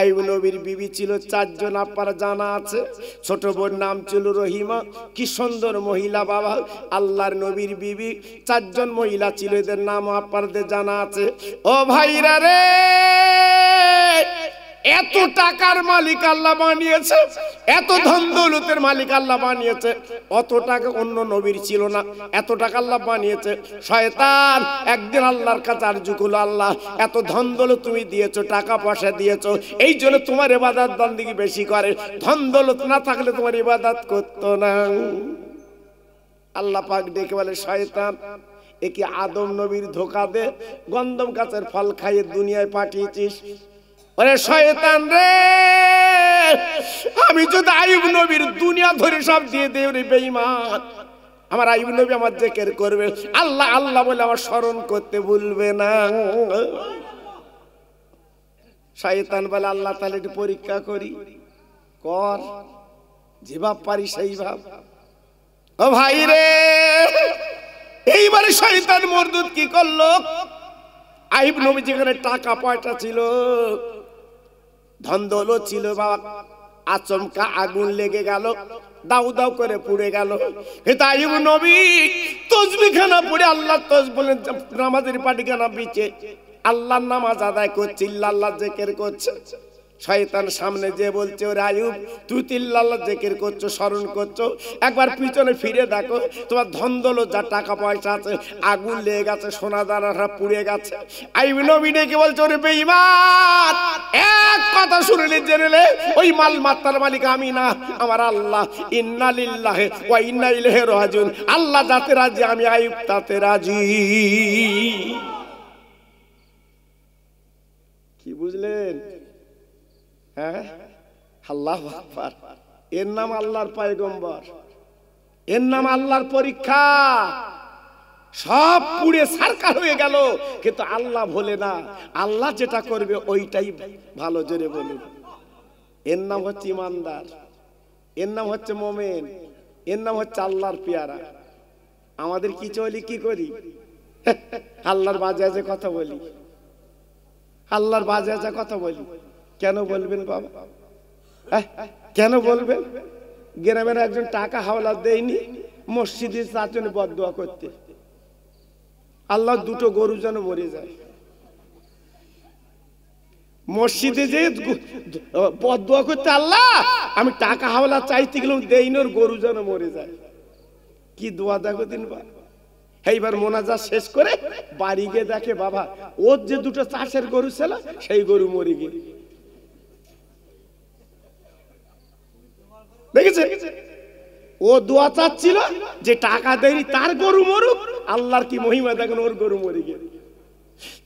আইব নবীর বিবি ছিল চারজন আপার জানা আছে ছোট বোন নাম ছিল রহিমা কি সুন্দর মহিলা বাবা আল্লাহর নবীর বিবি চারজন মহিলা ছিল এদের নাম আপারদের জানা আছে ও ভাইরা রে এত টাকার মালিক আল্লাহ বানিয়েছে এত ধন দৌলতের মালিক আল্লাহ বানিয়েছে অত টাকা অন্য নবীর ছিল না এত টাকা আল্লাহ বানিয়েছে শয়তান একদিন আল্লাহর কাছে আর জুকুল আল্লাহ এত ধন দৌলত তুমি দিয়েছো টাকা পয়সা দিয়েছো এই জন্য তোমার এবাদত বন্দিগি বেশি করে ধন দৌলত না থাকলে তোমার ইবাদত করতো না আল্লাহ পাক ডেকে বলে শয়তান এ কি আদম নবীর ধোকা দে গন্ধম গাছের ফল খাইয়ে দুনিয়ায় পাঠিয়েছিস ওরে শয়তান রে আমি যদি আইব নবীর দুনিয়া ধরে সব দিয়ে দেব রে বেঈমান আমার আইব নবী আমার জেকের করবে আল্লাহ আল্লাহ বলে আমার স্মরণ করতে ভুলবে না শয়তান বলে আল্লাহ তাহলে একটু পরীক্ষা করি কর যে ভাব পারি সেই ভাব ও ভাই রে এইবারে শয়তান মরদুত কি করলো আইব নবী যেখানে টাকা পয়সা ছিল ধন ছিল বাবা আচমকা আগুন লেগে গেল দাউ দাউ করে পুড়ে গেল হেতাইব নবী তসবিখানা পুড়ে আল্লাহ তস বলে নামাজের পাটিখানা বিচে আল্লাহর নামাজ আদায় করছে আল্লাহ জেকের করছে শয়তান সামনে যে বলছে ওর আয়ুব তুই তিল্লাল্লা জেকির করছো স্মরণ করছো একবার পিছনে ফিরে দেখো তোমার ধন্দল যা টাকা পয়সা আছে আগুন লেগে গেছে সোনা দানাটা পুড়ে গেছে আইব নবীকে বলছো ওরে বেঈমান এক কথা শুনলে জেনেলে ওই মাল মাত্তার মালিক আমি না আমার আল্লাহ ইন্না লিল্লাহে ওয়া ইন্না ইলাইহি রাজিউন আল্লাহ যাতে রাজি আমি আয়ুব তাতে রাজি কি বুঝলেন হ্যাঁ আল্লাহ এর নাম আল্লাহর পায়গম্বর এর নাম আল্লাহর পরীক্ষা সব পুড়ে সারকার হয়ে গেল কিন্তু আল্লাহ ভোলে না আল্লাহ যেটা করবে ওইটাই ভালো জোরে বলুন এর নাম হচ্ছে ইমানদার এর নাম হচ্ছে মোমেন এর নাম হচ্ছে আল্লাহর পেয়ারা আমাদের কি চলি কি করি আল্লাহর বাজে আজে কথা বলি আল্লাহর বাজে আজে কথা বলি কেন বলবেন বাবা কেন বলবেন গ্রামের একজন টাকা হাওলা দেয়নি মসজিদের চাচনে বদোয়া করতে আল্লাহ দুটো গরু যেন মরে যায় মসজিদে যে বদোয়া করতে আল্লাহ আমি টাকা হাওলা চাইতে গেলাম দেইন ওর গরু যেন মরে যায় কি দোয়া দেখো দিন বা এইবার মোনাজা শেষ করে বাড়ি গিয়ে দেখে বাবা ওর যে দুটো চাষের গরু ছিল সেই গরু মরে গিয়ে দেখেছে ও দোয়া চাচ্ছিল যে টাকা দেয়নি তার গরু মরুক আল্লাহর কি মহিমা দেখেন ওর গরু মরে গিয়ে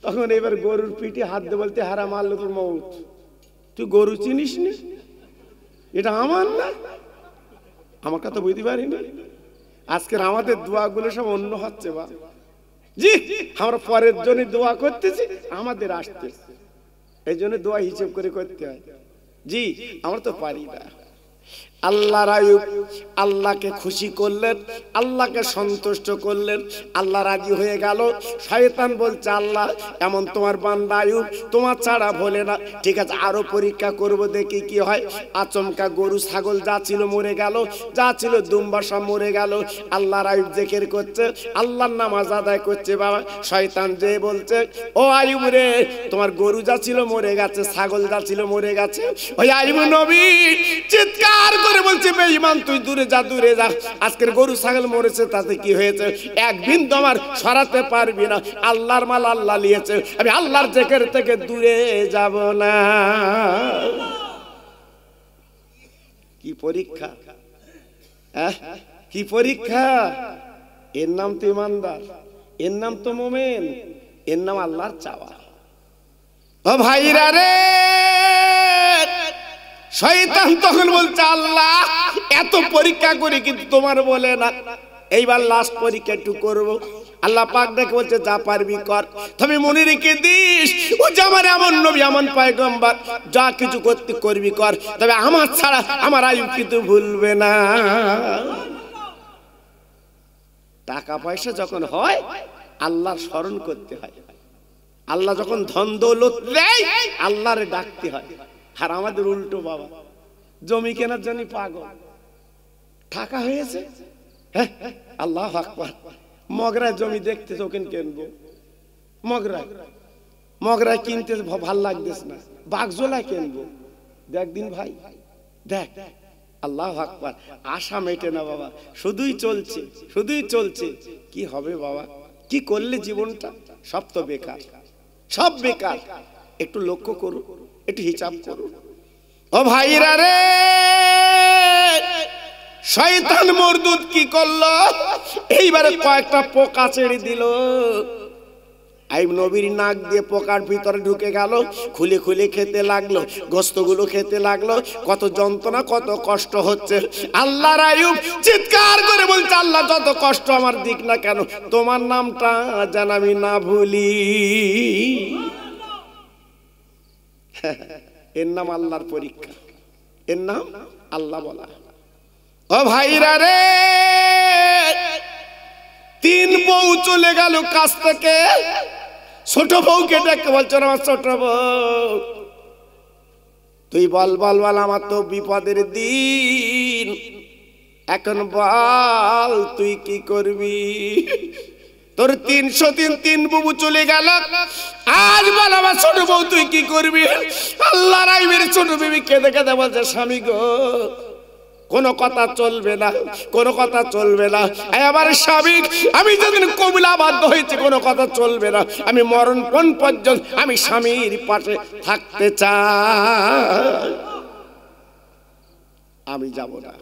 তখন এবার গরুর পিঠে হাত দিয়ে বলতে হারা মারল তোর মৌত তুই গরু চিনিস নি এটা আমার না আমার কথা বুঝতে পারিনি আজকের আমাদের দোয়াগুলো সব অন্য হচ্ছে বা জি আমরা পরের জন্য দোয়া করতেছি আমাদের আসতেছে এই জন্য দোয়া হিসেব করে করতে হয় জি আমরা তো পারি না আল্লাহর আয়ুব আল্লাহকে খুশি করলেন আল্লাহকে সন্তুষ্ট করলেন আল্লাহ রাজি হয়ে গেল শয়তান বলছে আল্লাহ এমন তোমার বান্দা আয়ুব তোমার ছাড়া ভোলে না ঠিক আছে আরও পরীক্ষা করব দেখি কি হয় আচমকা গরু ছাগল যা ছিল মরে গেল যা ছিল দুম্বা সব মরে গেল আল্লাহর আয়ুব জেকের করছে আল্লাহর নামাজ আদায় করছে বাবা শয়তান যে বলছে ও আয়ুব রে তোমার গরু যা ছিল মরে গেছে ছাগল যা ছিল মরে গেছে ওই আয়ুব নবী চিৎকার করে বলছে বেঈমান তুই দূরে যা দূরে যা আজকের গরু ছাগল মরেছে তাতে কি হয়েছে এক বিন্দু আমার সরাতে পারবি না আল্লাহর মাল আল্লাহ লিয়েছে আমি আল্লাহর জেকের থেকে দূরে যাব না কি পরীক্ষা হ্যাঁ? কি পরীক্ষা এর নাম তো ইমানদার এর নাম তো মোমেন এর নাম আল্লাহর চাওয়া ও ভাইরা রে শয়তান তখন বলছে আল্লাহ এত পরীক্ষা করি কিন্তু তোমার বলে না এইবার লাস্ট পরীক্ষাটু করব আল্লাহ পাক দেখে বলছে যা পারবি কর তুমি মনে রেখে দিস ও যে এমন নবী এমন পায়গম্বার যা কিছু করতে করবি কর তবে আমার ছাড়া আমার আয়ু কিন্তু ভুলবে না টাকা পয়সা যখন হয় আল্লাহ স্মরণ করতে হয় আল্লাহ যখন ধন দৌলত দেয় আল্লাহরে ডাকতে হয় আর আমাদের উল্টো বাবা জমি কেনার জন্য পাগল টাকা হয়েছে হ্যাঁ, হ্যাঁ আল্লাহ মগরা জমি দেখতে ওখানে কেনবো মগরা মগরা কিনতে ভাল লাগতেছে না বাগজোলা কিনবো দেখ দিন ভাই দেখ আল্লাহ আকবর আশা মেটে না বাবা শুধুই চলছে শুধুই চলছে কি হবে বাবা কি করলে জীবনটা সব তো বেকার সব বেকার একটু লক্ষ্য করুন একটু হিসাব করুন ও ভাইরা রে শয়তান মরদুদ কি করলো এইবারে কয়েকটা পোকা ছেড়ে দিল আইব নবীর নাক দিয়ে পোকার ভিতরে ঢুকে গেল খুলে খুলে খেতে লাগলো গোস্তগুলো খেতে লাগলো কত যন্ত্রণা কত কষ্ট হচ্ছে আল্লাহ আয়ুব চিৎকার করে বলছে আল্লাহ যত কষ্ট আমার দিক না কেন তোমার নামটা যেন আমি না ভুলি এর নাম আল্লাহর পরীক্ষা এর নাম আল্লাহ বলা ও ভাইরা রে তিন বউ চলে গেল কাছ থেকে ছোট বউকে দেখতে বলছো আমার ছোট বউ তুই বল বল বল আমার তো বিপদের দিন এখন বল তুই কি করবি তোর তিনশো তিন তিন বুবু চলে গেল আজ বল আমার ছোট বউ তুই কি করবি আল্লাহ রাইবের ছোট বিবি কেঁদে কেঁদে বলছে স্বামী গো কোনো কথা চলবে না কোনো কথা চলবে না আমার স্বামী আমি যেদিন কবিলা বাধ্য হয়েছি কোনো কথা চলবে না আমি মরণ কোন পর্যন্ত আমি স্বামীর পাশে থাকতে চাই আমি যাব না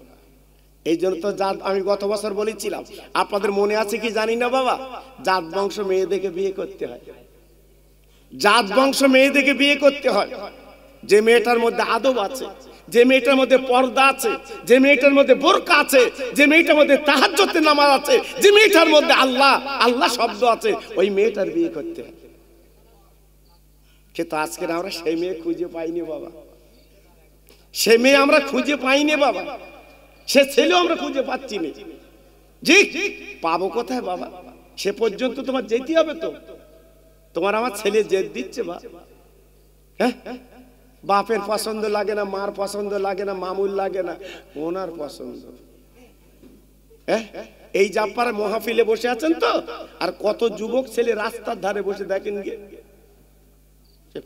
এই জন্য তো জাত আমি গত বছর বলেছিলাম আপনাদের মনে আছে কি জানি না বাবা জাত বংশ মেয়েদেরকে বিয়ে করতে হয় জাত বংশ মেয়েদেরকে বিয়ে করতে হয় যে মেয়েটার মধ্যে আদব আছে যে মেয়েটার মধ্যে পর্দা আছে যে মেয়েটার মধ্যে বোরকা আছে যে মেয়েটার মধ্যে তাহাজ্জতে নামাজ আছে যে মেয়েটার মধ্যে আল্লাহ আল্লাহ শব্দ আছে ওই মেয়েটার বিয়ে করতে হয় কিন্তু আজকে আমরা সেই মেয়ে খুঁজে পাইনি বাবা সে মেয়ে আমরা খুঁজে পাইনি বাবা সে ছেলেও আমরা খুঁজে পাচ্ছি না জি পাবো কোথায় বাবা সে পর্যন্ত তোমার যেতে হবে তো তোমার আমার ছেলে জেদ দিচ্ছে বা হ্যাঁ? বাপের পছন্দ লাগে না মার পছন্দ লাগে না মামুল লাগে না ওনার পছন্দ হ্যাঁ এই জাপার মহাফিলে বসে আছেন তো আর কত যুবক ছেলে রাস্তার ধারে বসে দেখেন গিয়ে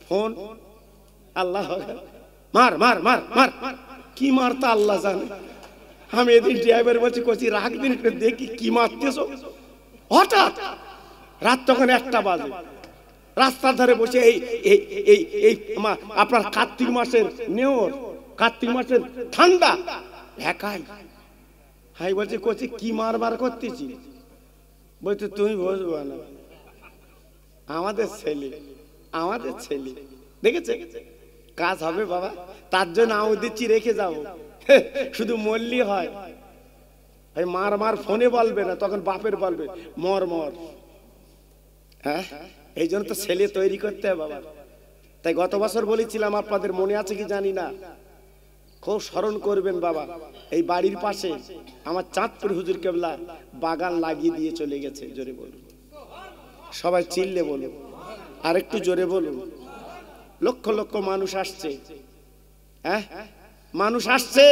ফোন আল্লাহ মার মার মার মার কি মারতা আল্লাহ জানে আমি এদিন ড্রাইভার বলছি কচি রাখ দিন একটু দেখি কি মারতেছ হঠাৎ রাত তখন একটা বাজে রাস্তার ধারে বসে এই এই এই এই আপনার কার্তিক মাসের নেওর কার্তিক মাসের ঠান্ডা একাই হাই বলছি কচি কি মারবার করতেছি বলছি তুমি বসবে না আমাদের ছেলে আমাদের ছেলে দেখেছে কাজ হবে বাবা তার জন্য আমি দিচ্ছি রেখে যাবো শুধু মল্লি হয় এই মার মার ফোনে বলবে না তখন বাপের বলবে মর মর হ্যাঁ এই জন্য তো ছেলে তৈরি করতে হবে বাবা তাই গত বছর বলেছিলাম আপনাদের মনে আছে কি জানি না খুব স্মরণ করবেন বাবা এই বাড়ির পাশে আমার চাঁদপুর হুজুর কেবলা বাগান লাগিয়ে দিয়ে চলে গেছে জোরে বলুন সবাই চিল্লে বলুন আর একটু জোরে বলুন লক্ষ লক্ষ মানুষ আসছে হ্যাঁ মানুষ আসছে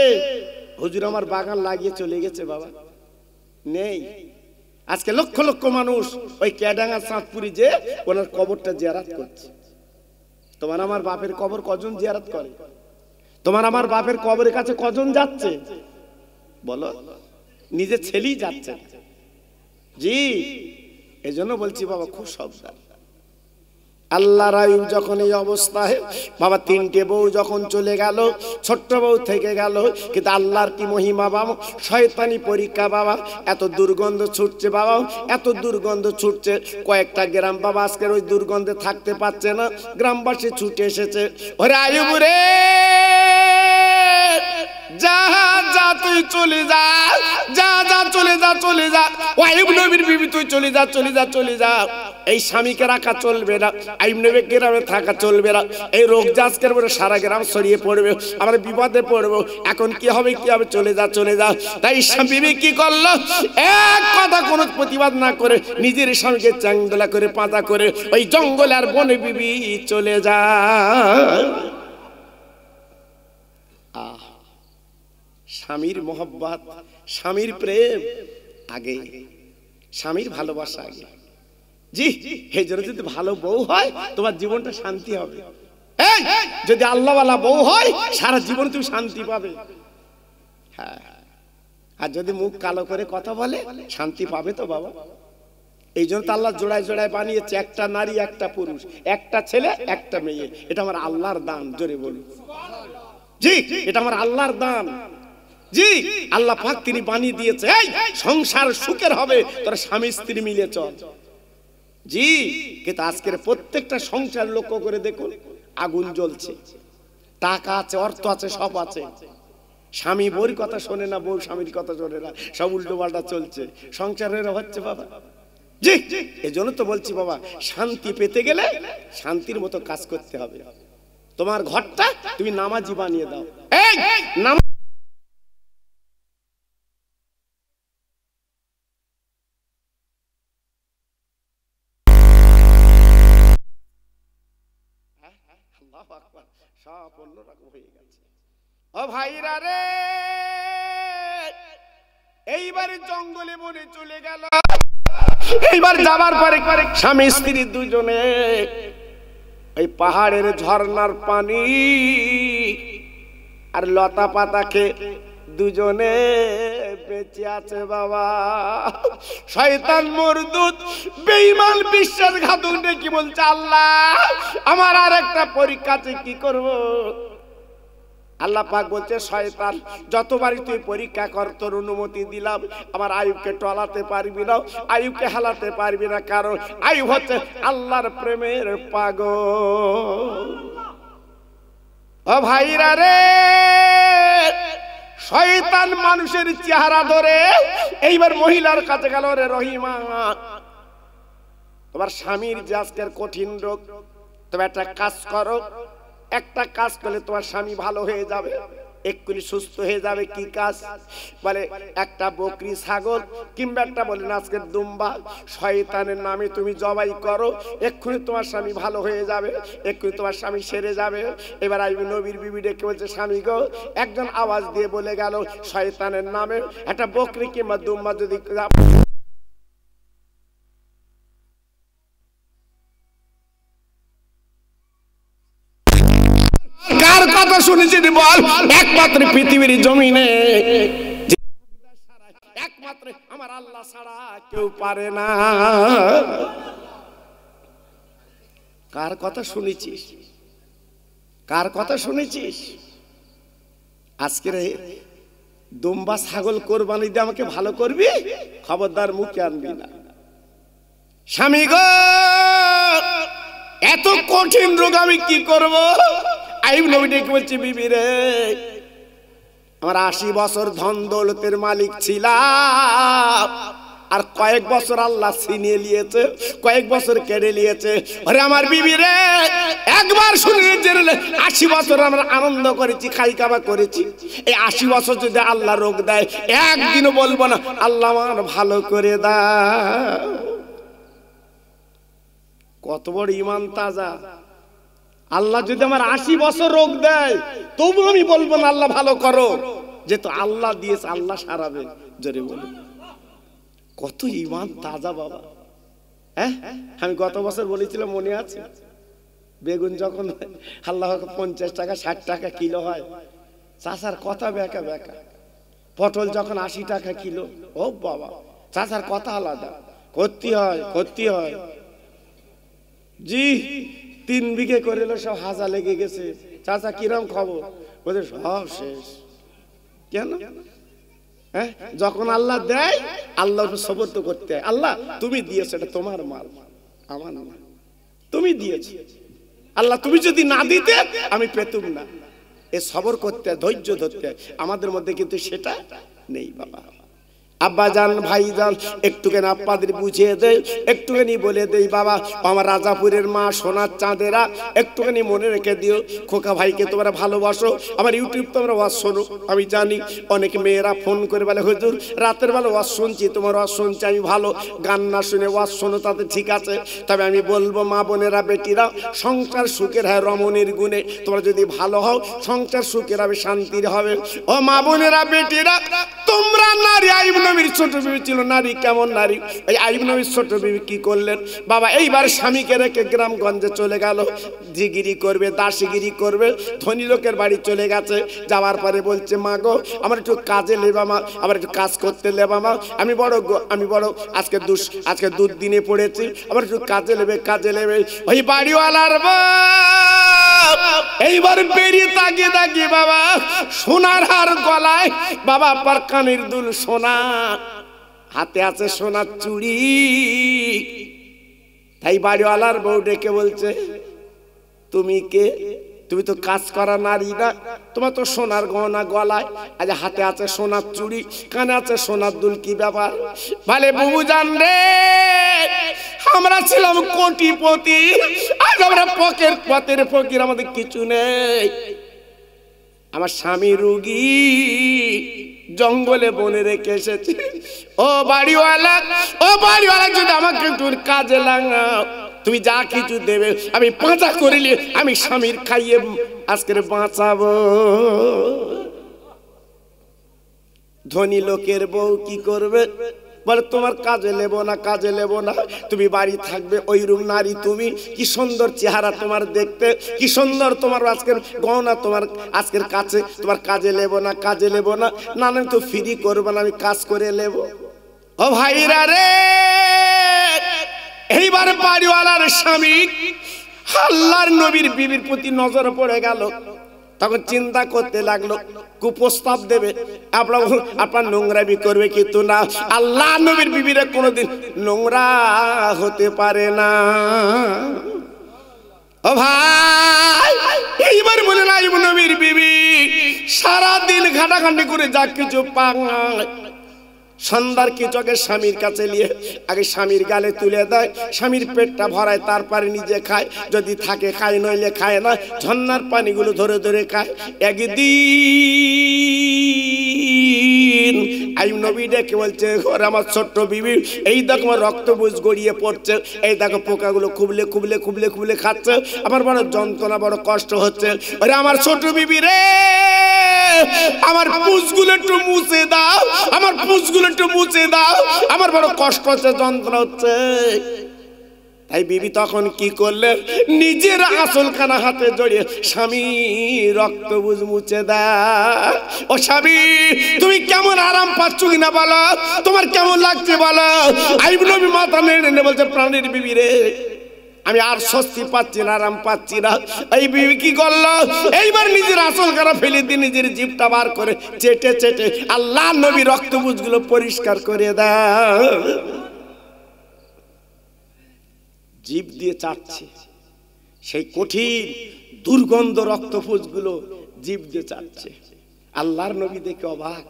হুজুর আমার বাগান লাগিয়ে চলে গেছে বাবা নেই আজকে লক্ষ লক্ষ মানুষ ওই ক্যাডাঙ্গা চাঁদপুরি যে ওনার কবরটা জিয়ারাত করছে তোমার আমার বাপের কবর কজন জিয়ারাত করে তোমার আমার বাপের কবরের কাছে কজন যাচ্ছে বলো নিজে ছেলেই যাচ্ছে জি এজন্য বলছি বাবা খুব সবদান আল্লাহ আয়ুব যখন এই অবস্থায় বাবা তিনটে বউ যখন চলে গেল ছোট্ট বউ থেকে গেল কিন্তু আল্লাহর কি মহিমা বাবা শয়তানি পরীক্ষা বাবা এত দুর্গন্ধ ছুটছে বাবা এত দুর্গন্ধ ছুটছে কয়েকটা গ্রাম বাবা আজকের ওই দুর্গন্ধে থাকতে পারছে না গ্রামবাসী ছুটে এসেছে ওরে আয়ুব রে যা যা তুই চলে যা যা যা চলে যা চলে যা তুই চলে যা চলে যা চলে যা এই স্বামীকে রাখা চলবে না নেবে গ্রামে থাকা চলবে না এই রোগ জাজ করবে সারা গ্রাম ছড়িয়ে পড়বে আমার বিপদে পড়বো এখন কি হবে কি হবে চলে যা চলে যা তাই স্বামী কি করলো এক কথা কোনো প্রতিবাদ না করে নিজের স্বামীকে চাংদোলা করে পাতা করে ওই জঙ্গল আর বনে বিবি চলে যা স্বামীর মোহব্বত স্বামীর প্রেম আগে স্বামীর ভালোবাসা আগে জি হে হেজরে যদি ভালো বউ হয় তোমার জীবনটা শান্তি হবে যদি আল্লাহওয়ালা বউ হয় সারা জীবন তুমি শান্তি পাবে হ্যাঁ আর যদি মুখ কালো করে কথা বলে শান্তি পাবে তো বাবা এই জন্য তো আল্লাহ জোড়ায় জোড়ায় বানিয়েছে একটা নারী একটা পুরুষ একটা ছেলে একটা মেয়ে এটা আমার আল্লাহর দান জোরে বলি জি এটা আমার আল্লাহর দান জি আল্লাহ পাক তিনি বানিয়ে দিয়েছে এই সংসার সুখের হবে তোর স্বামী স্ত্রী মিলে চল জি কিন্তু আজকের প্রত্যেকটা সংসার লক্ষ্য করে দেখুন আগুন জ্বলছে টাকা আছে অর্থ আছে সব আছে স্বামী বউর কথা শোনে না বউ স্বামীর কথা শোনে না সব উল্টো পাল্টা চলছে সংসারের হচ্ছে বাবা জি এজন্য তো বলছি বাবা শান্তি পেতে গেলে শান্তির মতো কাজ করতে হবে তোমার ঘরটা তুমি নামাজি বানিয়ে দাও নামাজ আল্লাহ আকবার সব অন্যরকম হয়ে গেছে ও ভাইরা রে এইবারে জঙ্গলে বনে চলে গেল এইবার যাবার পরে স্বামী স্ত্রী দুজনে ওই পাহাড়ের ঝর্নার পানি আর লতা পাতাকে দুজনে বেঁচে আছে বাবা শয়তান মরদুত বেঈমান বিশ্বাসঘাতক কি বলছে আল্লাহ আমার আর একটা পরীক্ষা কি করব আল্লাহ পাক বলছে শয়তান যতবারই তুই পরীক্ষা কর তোর অনুমতি দিলাম আমার আয়ুবকে টলাতে পারবি না আয়ুবকে হালাতে পারবি না কারণ আয়ুব হচ্ছে আল্লাহর প্রেমের পাগল ও ভাইরা রে শয়তান মানুষের চেহারা ধরে এইবার মহিলার কাছে গেল রে রহিমা তোমার স্বামীর যে আজকের কঠিন রোগ তুমি একটা কাজ করো একটা কাজ করলে তোমার স্বামী ভালো হয়ে যাবে এক্ষুনি সুস্থ হয়ে যাবে কি কাজ বলে একটা বকরি ছাগল কিংবা একটা বলে আজকে দুম্বা শয়তানের নামে তুমি জবাই করো এক্ষুনি তোমার স্বামী ভালো হয়ে যাবে এক্ষুনি তোমার স্বামী সেরে যাবে এবার আইবি নবীর বিবি ডেকে বলছে স্বামী গো একজন আওয়াজ দিয়ে বলে গেল শয়তানের নামে একটা বকরি কিংবা দুম্বা যদি শুনেছি বল একমাত্র পৃথিবীর জমিনে একমাত্র আমার আল্লাহ ছাড়া কেউ পারে না কার কথা শুনেছিস কার কথা শুনেছিস আজকের দুম্বা ছাগল কোরবানি দিয়ে আমাকে ভালো করবি খবরদার মুখে আনবি না স্বামী গো এত কঠিন রোগ আমি কি করব আইব নবী বলছি বিবি রে আমার আশি বছর ধন দৌলতের মালিক ছিলাম আর কয়েক বছর আল্লাহ ছিনিয়ে নিয়েছে কয়েক বছর কেড়ে নিয়েছে আরে আমার বিবি রে একবার শুনে জেনে আশি বছর আমরা আনন্দ করেছি খাই কাবা করেছি এই আশি বছর যদি আল্লাহ রোগ দেয় একদিনও বলবো না আল্লাহ আমার ভালো করে দাও কত বড় ইমান তাজা আল্লাহ যদি আমার আশি বছর রোগ দেয় তবু আমি বলবো না আল্লাহ ভালো করো যেহেতু আল্লাহ দিয়েছে আল্লাহ সারাবে জোরে বলি কত ইমান তাজা বাবা হ্যাঁ আমি গত বছর বলেছিলাম মনে আছে বেগুন যখন আল্লাহ পঞ্চাশ টাকা ষাট টাকা কিলো হয় চাষার কথা বেকা বেকা পটল যখন আশি টাকা কিলো ও বাবা চাষার কথা আলাদা করতে হয় করতে হয় জি তিন বিঘে করিল সব হাজা লেগে গেছে চাচা কিরম খবর বলছে সব শেষ কেন হ্যাঁ যখন আল্লাহ দেয় আল্লাহ সবর তো করতে হয় আল্লাহ তুমি দিয়েছো এটা তোমার মাল আমার না তুমি দিয়েছো আল্লাহ তুমি যদি না দিতে আমি পেতুম না এ সবর করতে ধৈর্য ধরতে আমাদের মধ্যে কিন্তু সেটা নেই বাবা আব্বাজান ভাইজান একটুখানি আপ্পাদের বুঝিয়ে দেয় একটুখানি বলে দেই বাবা আমার রাজাপুরের মা সোনার চাঁদেরা একটুখানি মনে রেখে দিও খোকা ভাইকে তোমরা ভালোবাসো আমার ইউটিউব তোমরা ওয়াজ শোনো আমি জানি অনেক মেয়েরা ফোন করে বলে হজুর রাতের বেলা ওয়াজ শুনছি তোমার ওয়াজ শুনছি আমি ভালো গান না শুনে ওয়াজ শোনো তাতে ঠিক আছে তবে আমি বলবো মা বোনেরা বেটিরা সংসার সুখের হয় রমণের গুণে তোমরা যদি ভালো হও সংসার সুখের হবে শান্তির হবে ও মা বোনেরা বেটিরা তোমরা নারী আইব নবীর ছোট বিবি ছিল নারী কেমন নারী এই আইব নবীর ছোট বিবি কি করলেন বাবা এইবার স্বামীকে রেখে গ্রামগঞ্জে চলে গেল জিগিরি করবে দাসিগিরি করবে ধনী লোকের বাড়ি চলে গেছে যাওয়ার পরে বলছে মা গো আমার একটু কাজে লেবা মা আমার একটু কাজ করতে লেবা মা আমি বড় আমি বড় আজকে দুস আজকে দুদিনে পড়েছি আমার একটু কাজে লেবে কাজে লেবে ওই বাড়িওয়ালার মা এইবার বেরিয়ে তাকিয়ে তাকি বাবা সোনার হার গলায় বাবা আপনার কানের দুল সোনা হাতে আছে সোনার চুড়ি তাই বাড়িওয়ালার বউ ডেকে বলছে তুমি কে তুমি তো কাজ করা নারী না তোমার তো সোনার গহনা গলায় আজ হাতে আছে সোনার চুড়ি কানে আছে সোনার দুল কি ব্যাপার ভালে বুবু জান রে আমরা ছিলাম কোটিপতি আজ আমরা পকের পথের ফকির আমাদের কিছু নেই আমার স্বামী রুগী জঙ্গলে বনে রেখে এসেছে ও বাড়িওয়ালা ও বাড়িওয়ালা যদি আমাকে একটু কাজে লাগাও তুমি যা কিছু দেবে আমি পাঁচা করিলে আমি স্বামীর খাইয়ে আজকের বাঁচাবো ধনী লোকের বউ কি করবে বলে তোমার কাজে নেব না কাজে নেব না তুমি বাড়ি থাকবে ওই রুম নারী তুমি কি সুন্দর চেহারা তোমার দেখতে কি সুন্দর তোমার আজকের গহনা তোমার আজকের কাছে তোমার কাজে নেব না কাজে নেব না না আমি তো ফ্রি করবো না আমি কাজ করে নেব ও ভাইরা রে এইবার বাড়িওয়ালার স্বামী আল্লাহর নবীর বিবির প্রতি নজর পড়ে গেল তখন চিন্তা করতে লাগলো কুপ্রস্তাব দেবে আপনার আপনার নোংরামি করবে কিন্তু না আল্লাহ নবীর কোনো কোনোদিন নোংরা হতে পারে না ও ভাই এইবার বলে না নবীর বিবি সারাদিন ঘাটাঘাটি করে যা কিছু পাঙ্গায় সন্ধ্যার কিচকে স্বামীর কাছে নিয়ে আগে স্বামীর গালে তুলে দেয় স্বামীর পেটটা ভরায় তারপরে নিজে খায় যদি থাকে খায় নইলে খায় না ঝর্নার পানিগুলো ধরে ধরে খায় একদিন আই নবী ডেকে বলছে ঘর আমার ছোট্ট বিবি এই দেখো আমার রক্ত বুঝ গড়িয়ে পড়ছে এই দেখো পোকাগুলো খুবলে খুবলে খুবলে খুবলে খাচ্ছে আমার বড় যন্ত্রণা বড় কষ্ট হচ্ছে ওরে আমার ছোট বিবি রে আমার পুষগুলো একটু মুছে দাও আমার পুষগুলো একটু মুছে দাও আমার বড় কষ্ট হচ্ছে যন্ত্রণা হচ্ছে তাই বিবি তখন কি করলেন নিজের আসলখানা হাতে জড়িয়ে স্বামী রক্ত বুঝ মুছে দা ও স্বামী তুমি কেমন আরাম পাচ্ছ কিনা বলো তোমার কেমন লাগছে বলো আইবনবী মাথা নেড়ে বলছে প্রাণীর বিবি রে আমি আর স্বস্তি পাচ্ছি না আরাম পাচ্ছি না এই বিবি কি করলো এইবার নিজের আসল করা ফেলে দিয়ে নিজের জিভটা বার করে চেটে চেটে আল্লাহ নবী রক্তবুজগুলো পরিষ্কার করে দাও জীব দিয়ে চাচ্ছে সেই কঠিন দুর্গন্ধ গুলো জীব দিয়ে চাচ্ছে আল্লাহর নবী দেখে অবাক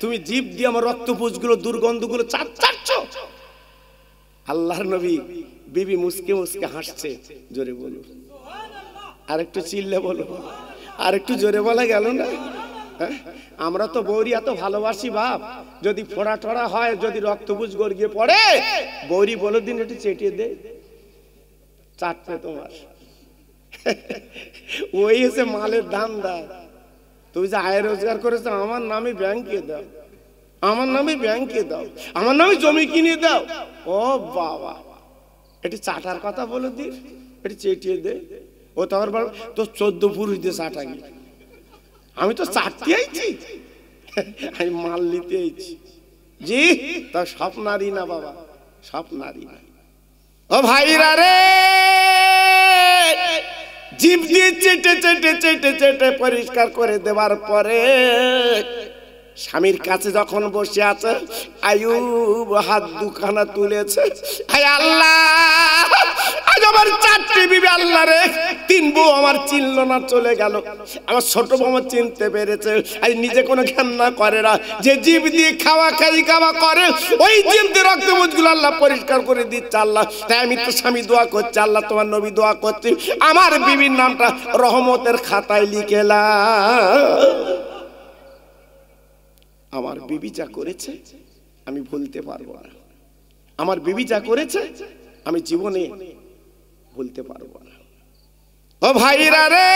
তুমি জীব দিয়ে আমার গুলো দুর্গন্ধগুলো গুলো চাচ্ছ আল্লাহর নবী বিবি মুসকে মুসকে হাসছে জোরে বলো আর একটু চিল্লে বলো আর একটু জোরে বলা গেল না হ্যাঁ? আমরা তো বৌরি এত ভালোবাসি বাপ যদি ফোড়া টোড়া হয় যদি রক্ত বুঝ গড়িয়ে পড়ে বৌরি বলো দিন একটু চেটিয়ে দে চাটতে তোমার ওই হচ্ছে মালের দাম দা তুমি যে আয় রোজগার করেছ আমার নামে ব্যাংকে দাও আমার নামে ব্যাংকে দাও আমার নামে জমি কিনে দাও ও বাবা এটি চাটার কথা বলে দি এটি চেটিয়ে দে ও তো আবার তো চোদ্দ পুরুষ দিয়ে চাটা আমি তো চাটতে আইছি আমি মাল নিতে আইছি জি তা সব নারী না বাবা সব নারী না ও ভাইরা রে জীব দিয়ে চেটে চেটে চেটে চেটে পরিষ্কার করে দেওয়ার পরে স্বামীর কাছে যখন বসে আছে আয়ুব হাত দুখানা তুলেছে আয় আল্লাহ আজ আমার চারটি বিবি আল্লাহ রে তিন বউ আমার চিনল না চলে গেল আমার ছোট বউ আমার চিনতে পেরেছে আর নিজে কোনো কান্না করে না যে জীব দিয়ে খাওয়া খাই খাওয়া করে ওই জীব দিয়ে রক্ত মুজগুলো আল্লাহ পরিষ্কার করে দিচ্ছে আল্লাহ তাই আমি তো স্বামী দোয়া করছি আল্লাহ তোমার নবী দোয়া করছি আমার বিবির নামটা রহমতের খাতায় লিখেলা আমার বিবি যা করেছে আমি ভুলতে পারবো না আমার বিবি যা করেছে আমি জীবনে ভুলতে পারবো না ও ভাইরা রে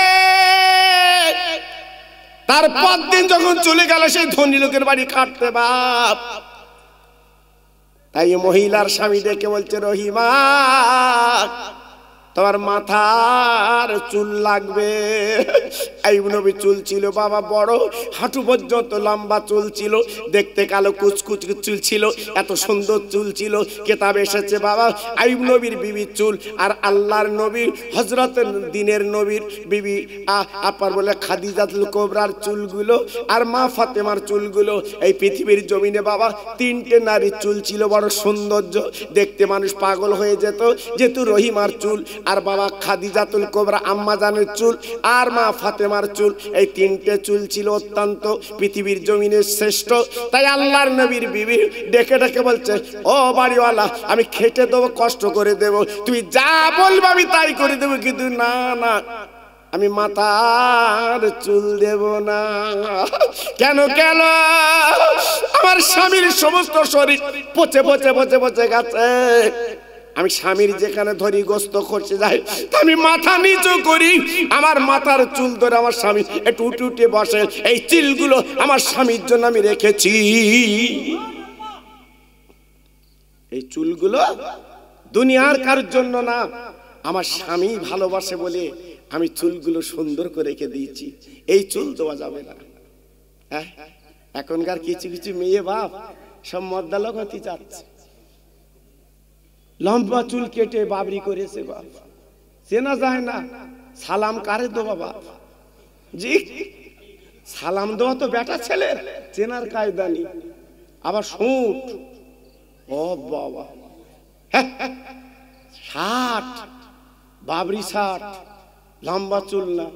তার পাঁচ দিন যখন চলে গেল সেই ধনী লোকের বাড়ি কাটতে বাপ তাই মহিলার স্বামী দেখে বলছে রহিমা তোমার মাথার চুল লাগবে এই নবী চুল ছিল বাবা বড় হাঁটু পর্যন্ত লম্বা চুল ছিল দেখতে কালো কুচকুচ চুল ছিল এত সুন্দর চুল ছিল কেতাব এসেছে বাবা আইব নবীর বিবি চুল আর আল্লাহর নবীর হজরত দিনের নবীর বিবি আপার বলে খাদিজাত কোবরার চুলগুলো আর মা ফাতেমার চুলগুলো এই পৃথিবীর জমিনে বাবা তিনটে নারীর চুল ছিল বড় সৌন্দর্য দেখতে মানুষ পাগল হয়ে যেত যেহেতু রহিমার চুল আর বাবা খাদিজাতুল কোবরা আম্মা জানের চুল আর মা ফাতেমার চুল এই তিনটে চুল ছিল অত্যন্ত পৃথিবীর জমিনের শ্রেষ্ঠ তাই আল্লাহর নবীর বিবি ডেকে ডেকে বলছে ও বাড়িওয়ালা আমি খেটে দেবো কষ্ট করে দেব তুই যা বলবো আমি তাই করে দেবো কিন্তু না না আমি মাথার চুল দেব না কেন কেন আমার স্বামীর সমস্ত শরীর পচে পচে পচে পচে গেছে আমি স্বামীর যেখানে ধরি গোস্ত করছে যাই আমি মাথা নিচু করি আমার মাথার চুল ধরে আমার স্বামী একটু উঠে উঠে বসে এই চিলগুলো আমার স্বামীর জন্য আমি রেখেছি এই চুলগুলো দুনিয়ার কার জন্য না আমার স্বামী ভালোবাসে বলে আমি চুলগুলো সুন্দর করে রেখে দিয়েছি এই চুল দেওয়া যাবে না হ্যাঁ, এখনকার কিছু কিছু মেয়ে বাপ সব মদ্দালক হতে যাচ্ছে লম্বা চুল কেটে বাবরি করেছে বাবা চেনা যায় না সালাম কারে দো বাবা জি সালাম দেওয়া তো বেটা ছেলে চেনার কায়দা নেই আবার সুট ও বাবা ষাট হ্যাঁ, হ্যাঁ, বাবরি ষাট লম্বা চুল না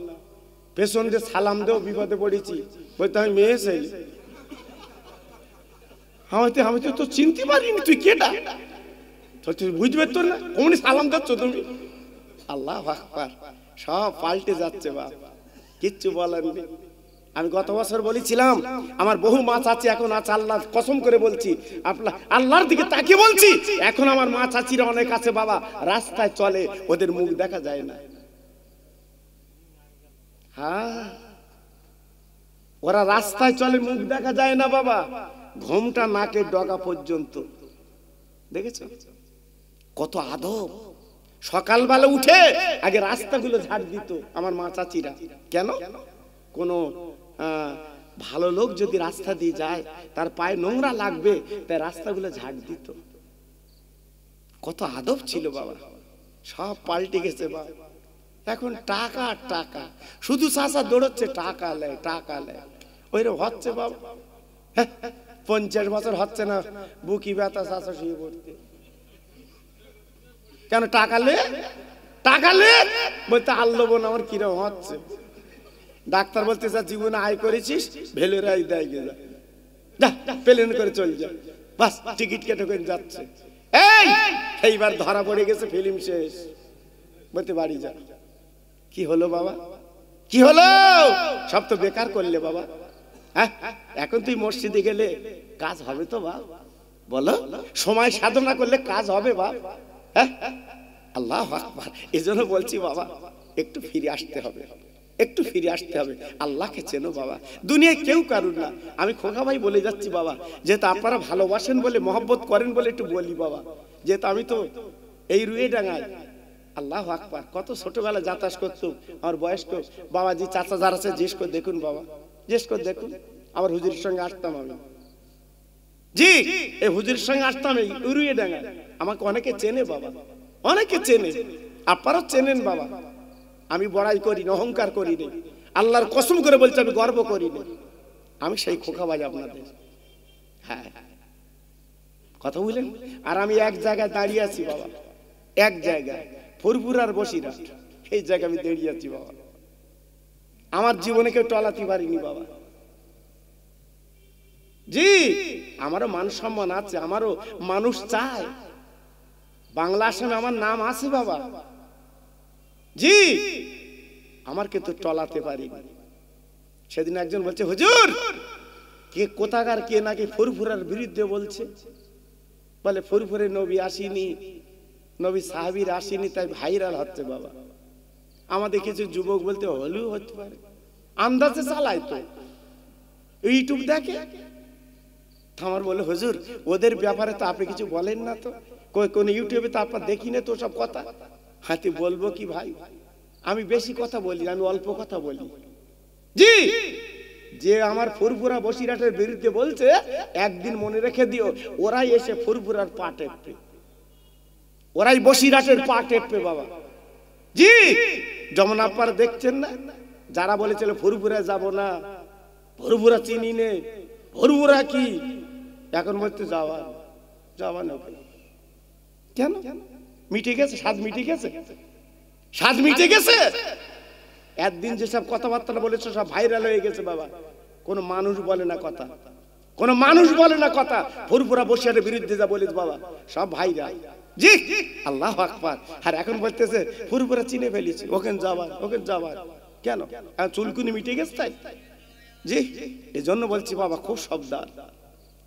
পেছন দিয়ে সালাম দেও বিপদে পড়েছি বলতে আমি মেয়ে আমি তো আমি তো চিনতে পারিনি তুই কেটা বুঝবে পারতো না কমিউনিস্ট সালাম দিচ্ছ তুমি আল্লাহ সব পাল্টে যাচ্ছে বাপ কিচ্ছু বলেন আমি গত বছর বলেছিলাম আমার বহু মাছ আছে এখন আছে আল্লাহ কসম করে বলছি আপনার আল্লাহর দিকে তাকিয়ে বলছি এখন আমার মা চাচিরা অনেক আছে বাবা রাস্তায় চলে ওদের মুখ দেখা যায় না হ্যাঁ ওরা রাস্তায় চলে মুখ দেখা যায় না বাবা ঘুমটা নাকের ডগা পর্যন্ত দেখেছো কত আদব সকালবেলা উঠে আগে রাস্তাগুলো ঝাড় দিত আমার মা চাচিরা কেন কোনো ভালো লোক যদি রাস্তা দিয়ে যায় তার পায়ে নোংরা লাগবে তাই রাস্তাগুলো ঝাড় দিত কত আদব ছিল বাবা সব পাল্টে গেছে বাবা এখন টাকা টাকা শুধু চাষা দৌড়চ্ছে টাকা লেয় টাকা লেয় ওইরকম হচ্ছে বাবা হ্যাঁ, পঞ্চাশ বছর হচ্ছে না বুকি ব্যথা শাসা শুয়ে পড়তে কেন টাকা লে টাকা লে বলতে আল্লো বোন আমার কিরম হচ্ছে ডাক্তার বলতে যা জীবনে আয় করেছিস ভেলের আয় দেয় গে যা প্লেন করে চলে যা বাস টিকিট কেটে করে যাচ্ছে এই এইবার ধরা পড়ে গেছে ফিল্ম শেষ বলতে বাড়ি যা কি হলো বাবা কি হলো সব তো বেকার করলে বাবা হ্যাঁ এখন তুই মসজিদে গেলে কাজ হবে তো বা বলো সময় সাধনা করলে কাজ হবে বা হ্যাঁ আল্লাহ আকবার এই জন্য বলছি বাবা একটু ফিরে আসতে হবে একটু ফিরে আসতে হবে আল্লাহকে চেনো বাবা দুনিয়ায় কেউ কারুর না আমি খোকা ভাই বলে যাচ্ছি বাবা যেহেতু আপনারা ভালোবাসেন বলে মহব্বত করেন বলে একটু বলি বাবা যেহেতু আমি তো এই রুয়ে ডাঙায় আল্লাহ আকবার কত ছোটবেলা যাতায়াত করতুম আমার বয়স্ক বাবা যে চাচা যারা আছে জিজ্ঞেস করে দেখুন বাবা জিজ্ঞেস করে দেখুন আমার হুজুরের সঙ্গে আসতাম আমি জি এই হুজুরের সঙ্গে আসতাম এই উরুয়ে ডাঙ্গা আমাকে অনেকে চেনে বাবা অনেকে চেনে আপনারাও চেনেন বাবা আমি বড়াই করি না অহংকার করি নি আল্লাহর কসম করে বলছি আমি গর্ব করি নি আমি সেই খোকাবাজ আপনাদের হ্যাঁ, হ্যাঁ কথা বুঝলেন আর আমি এক জায়গায় দাঁড়িয়ে আছি বাবা এক জায়গায় ফুরফুরার না এই জায়গায় আমি দাঁড়িয়ে আছি বাবা আমার জীবনে কেউ টলাতে পারিনি বাবা জি আমারও মান সম্মান আছে আমারও মানুষ চায় বাংলা আসামে আমার নাম আছে বাবা জি আমার কিন্তু টলাতে পারি সেদিন একজন বলছে হুজুর কে কোথাকার কে নাকি ফুরফুরার বিরুদ্ধে বলছে বলে ফুরফুরে নবী আসিনি নবী সাহাবির আসিনি তাই ভাইরাল হচ্ছে বাবা আমাদের কিছু যুবক বলতে হলেও হতে পারে আন্দাজে চালায় তো ইউটিউব দেখে আমার বলে হুজুর ওদের ব্যাপারে তো আপনি কিছু বলেন না তো কোন ইউটিউবে তো আপনার দেখি না তো সব কথা হাতে হ্যাঁ, বলবো কি ভাই আমি বেশি কথা বলি আমি অল্প কথা বলি জি যে আমার ফুরফুরা বসিরাটের বিরুদ্ধে বলছে একদিন মনে রেখে দিও ওরাই এসে ফুরফুরার পা টেপবে ওরাই বসিরাটের পা টেপবে বাবা জি যেমন আপনারা দেখছেন না যারা বলেছিল ফুরফুরা যাব না ফুরফুরা চিনি নে ফুরফুরা কি এখন বলতে যাওয়া যাওয়া না কেন কেন মিটে গেছে সাজ মিটে গেছে সাজ মিটে গেছে একদিন যেসব কথাবার্তা বলেছে সব ভাইরাল হয়ে গেছে বাবা কোনো মানুষ বলে না কথা কোনো মানুষ বলে না কথা ফুরফুরা বসিয়ার বিরুদ্ধে যা বলিস বাবা সব ভাইরা জি আল্লাহ আকবার আর এখন বলতেছে ফুরফুরা চিনে ফেলেছি ওখানে যাবার ওখানে যাবার কেন চুলকুনি মিটে গেছে তাই জি এই জন্য বলছি বাবা খুব শব্দ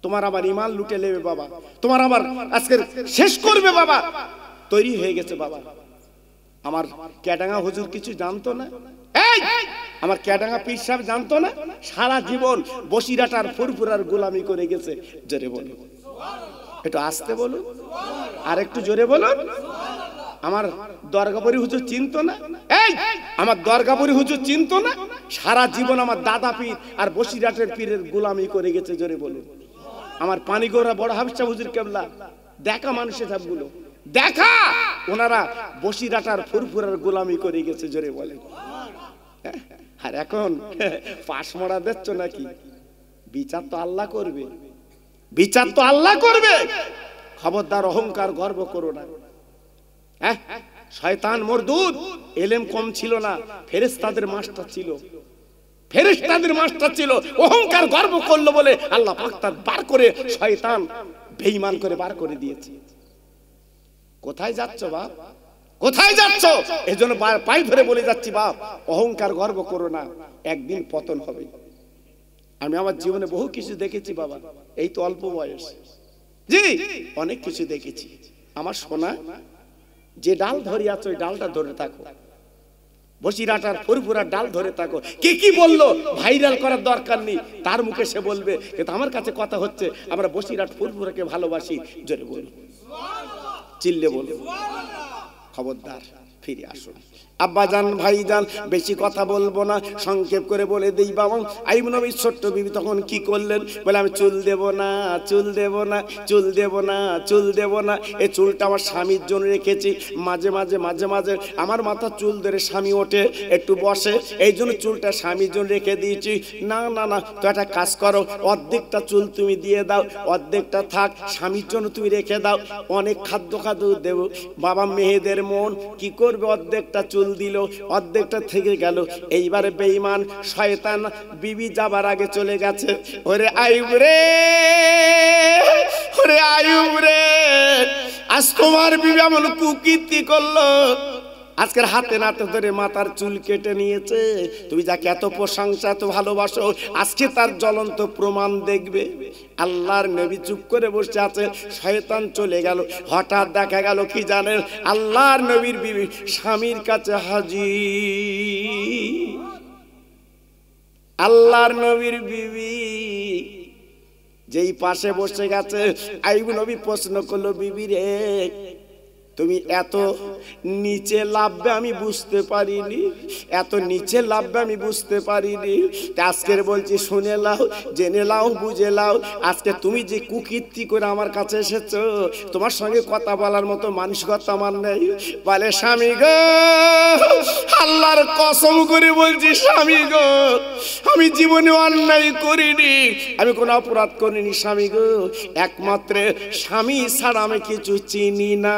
তোমার আবার ইমান লুটে নেবে বাবা তোমার আবার আজকে শেষ করবে বাবা তৈরি হয়ে গেছে বাবা আমার ক্যাডাঙ্গা হুজুর কিছু জানতো না এই আমার ক্যাডাঙ্গা পীর সাহেব জানতো না সারা জীবন বসিরাটার ফুরফুরার গোলামি করে গেছে জোরে বলুন একটু আসতে বলুন আর একটু জোরে বলুন আমার দরগাপুরি হুজুর চিনতো না এই আমার দরগাপুরি হুজুর চিনতো না সারা জীবন আমার দাদা পীর আর বসিরাটের পীরের গোলামি করে গেছে জোরে বলুন আমার গোড়া বড় হাবসা হুজুর কেবলা দেখা মানুষের সবগুলো দেখা ওনারা বসিরাটার ফুরফুরার গোলামি করে গেছে জোরে বলে হ্যাঁ? আর এখন পাশ মরা দেখছ নাকি বিচার তো আল্লাহ করবে বিচার তো আল্লাহ করবে খবরদার অহংকার গর্ব করো না হ্যাঁ শয়তান মোর দুধ এলেম কম ছিল না ফেরেস্তাদের মাস্টার ছিল ফেরেশতাদের মাস্টার ছিল অহংকার গর্ব করলো বলে আল্লাহ পাক তার বার করে শয়তান বেঈমান করে বার করে দিয়েছে কোথায় যাচ্ছ বাপ কোথায় যাচ্ছ এজন্য পাই ধরে বলে যাচ্ছি বাপ অহংকার গর্ব করো না একদিন পতন হবে আমি আমার জীবনে বহু কিছু দেখেছি বাবা এই তো অল্প বয়স জি অনেক কিছু দেখেছি আমার সোনা যে ডাল ধরে ওই ডালটা ধরে থাকো বসিরাটার ফুরফুরার ডাল ধরে থাকো কে কি বললো ভাইরাল করার দরকার নেই তার মুখে সে বলবে কিন্তু আমার কাছে কথা হচ্ছে আমরা বসিরাট ফুরফুরাকে ভালোবাসি জোরে বলবো চিল্লে বলবো খবরদার ফিরে আসুন আব্বাজান ভাইজান বেশি কথা বলবো না সংক্ষেপ করে বলে দিই বাবা মনে নবীর ছোট্ট বিবি তখন কি করলেন বলে আমি চুল দেব না চুল দেব না চুল দেব না চুল দেব না এই চুলটা আমার স্বামীর জন্য রেখেছি মাঝে মাঝে মাঝে মাঝে আমার মাথা চুল ধরে স্বামী ওঠে একটু বসে এই জন্য চুলটা স্বামীর জন্য রেখে দিয়েছি না না না তো একটা কাজ করো অর্ধেকটা চুল তুমি দিয়ে দাও অর্ধেকটা থাক স্বামীর জন্য তুমি রেখে দাও অনেক খাদ্য খাদ্য দেব বাবা মেয়েদের মন কি করবে অর্ধেকটা চুল দিল অর্ধেকটা থেকে গেল এইবার বেঈমান শয়তান বিবি যাবার আগে চলে গেছে ওরে আয়ুব রে ওরে আয়ুব রে আজ তোমার বিবি এমন কুকীর্তি করলো আজকের হাতে নাতে ধরে মাথার চুল কেটে নিয়েছে তুমি যাকে এত প্রশংসা এত ভালোবাসো আজকে তার জ্বলন্ত প্রমাণ দেখবে আল্লাহর নবী চুপ করে বসে আছে শয়তান চলে গেল হঠাৎ দেখা গেল কি জানেন আল্লাহর নবীর বিবি স্বামীর কাছে হাজি আল্লাহর নবীর বিবি যেই পাশে বসে গেছে আইব নবী প্রশ্ন করলো বিবি রে তুমি এত নিচে লাভবে আমি বুঝতে পারিনি এত নিচে লাভবে আমি বুঝতে পারিনি আজকের বলছি শুনে লাও জেনে লাও বুঝে লাও আজকে তুমি যে কুকীর্তি করে আমার কাছে এসেছ তোমার সঙ্গে কথা বলার মতো মানসিকতা আমার নেই বলে স্বামী গো আল্লাহর কসম করে বলছি স্বামী গো আমি জীবনে অন্যায় করিনি আমি কোনো অপরাধ করিনি স্বামী গো একমাত্র স্বামী ছাড়া আমি কিছু চিনি না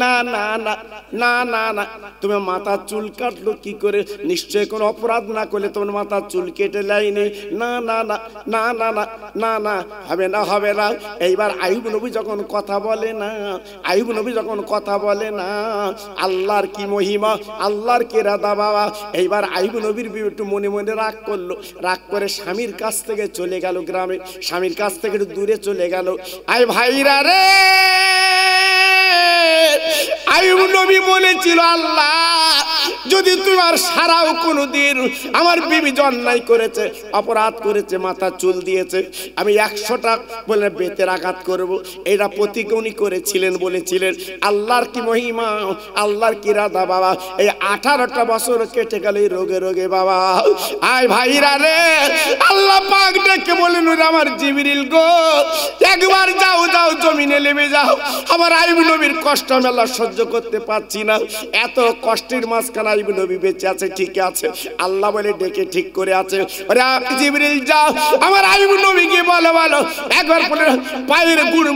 না না না না না না তুমি মাথা চুল কাটলো কি করে নিশ্চয় কোনো অপরাধ না করলে তোমার মাথা চুল কেটে লাইনি না না না না না না না না হবে না হবে না এইবার আইব নবী যখন কথা বলে না আইব নবী যখন কথা বলে না আল্লাহর কি মহিমা আল্লাহর কে রাধা বাবা এইবার আইব নবীর একটু মনে মনে রাগ করলো রাগ করে স্বামীর কাছ থেকে চলে গেল গ্রামে স্বামীর কাছ থেকে একটু দূরে চলে গেল আয় ভাইরা রে আয়ুব বলেছিল তোমার সারাও আমার বেতের আঘাত আল্লাহর কি মহিমা আল্লাহর কি রাধা বাবা এই আঠারোটা বছর কেটে গেল রোগে রোগে বাবা আয় ভাইরা রে আল্লাহ ডেকে বলেন আমার জিবিরিল গো একবার যাও যাও জমিনে নেমে যাও আমার আইব নবীর কষ্ট আল্লাহ সহ্য করতে পারছি না এত কষ্টের মাঝখানে আসবে নবী বেঁচে আছে ঠিক আছে আল্লাহ বলে ডেকে ঠিক করে আছে জিবরিল আমার আইবু নবীকে বলো বলো একবার পরে পায়ের গুড়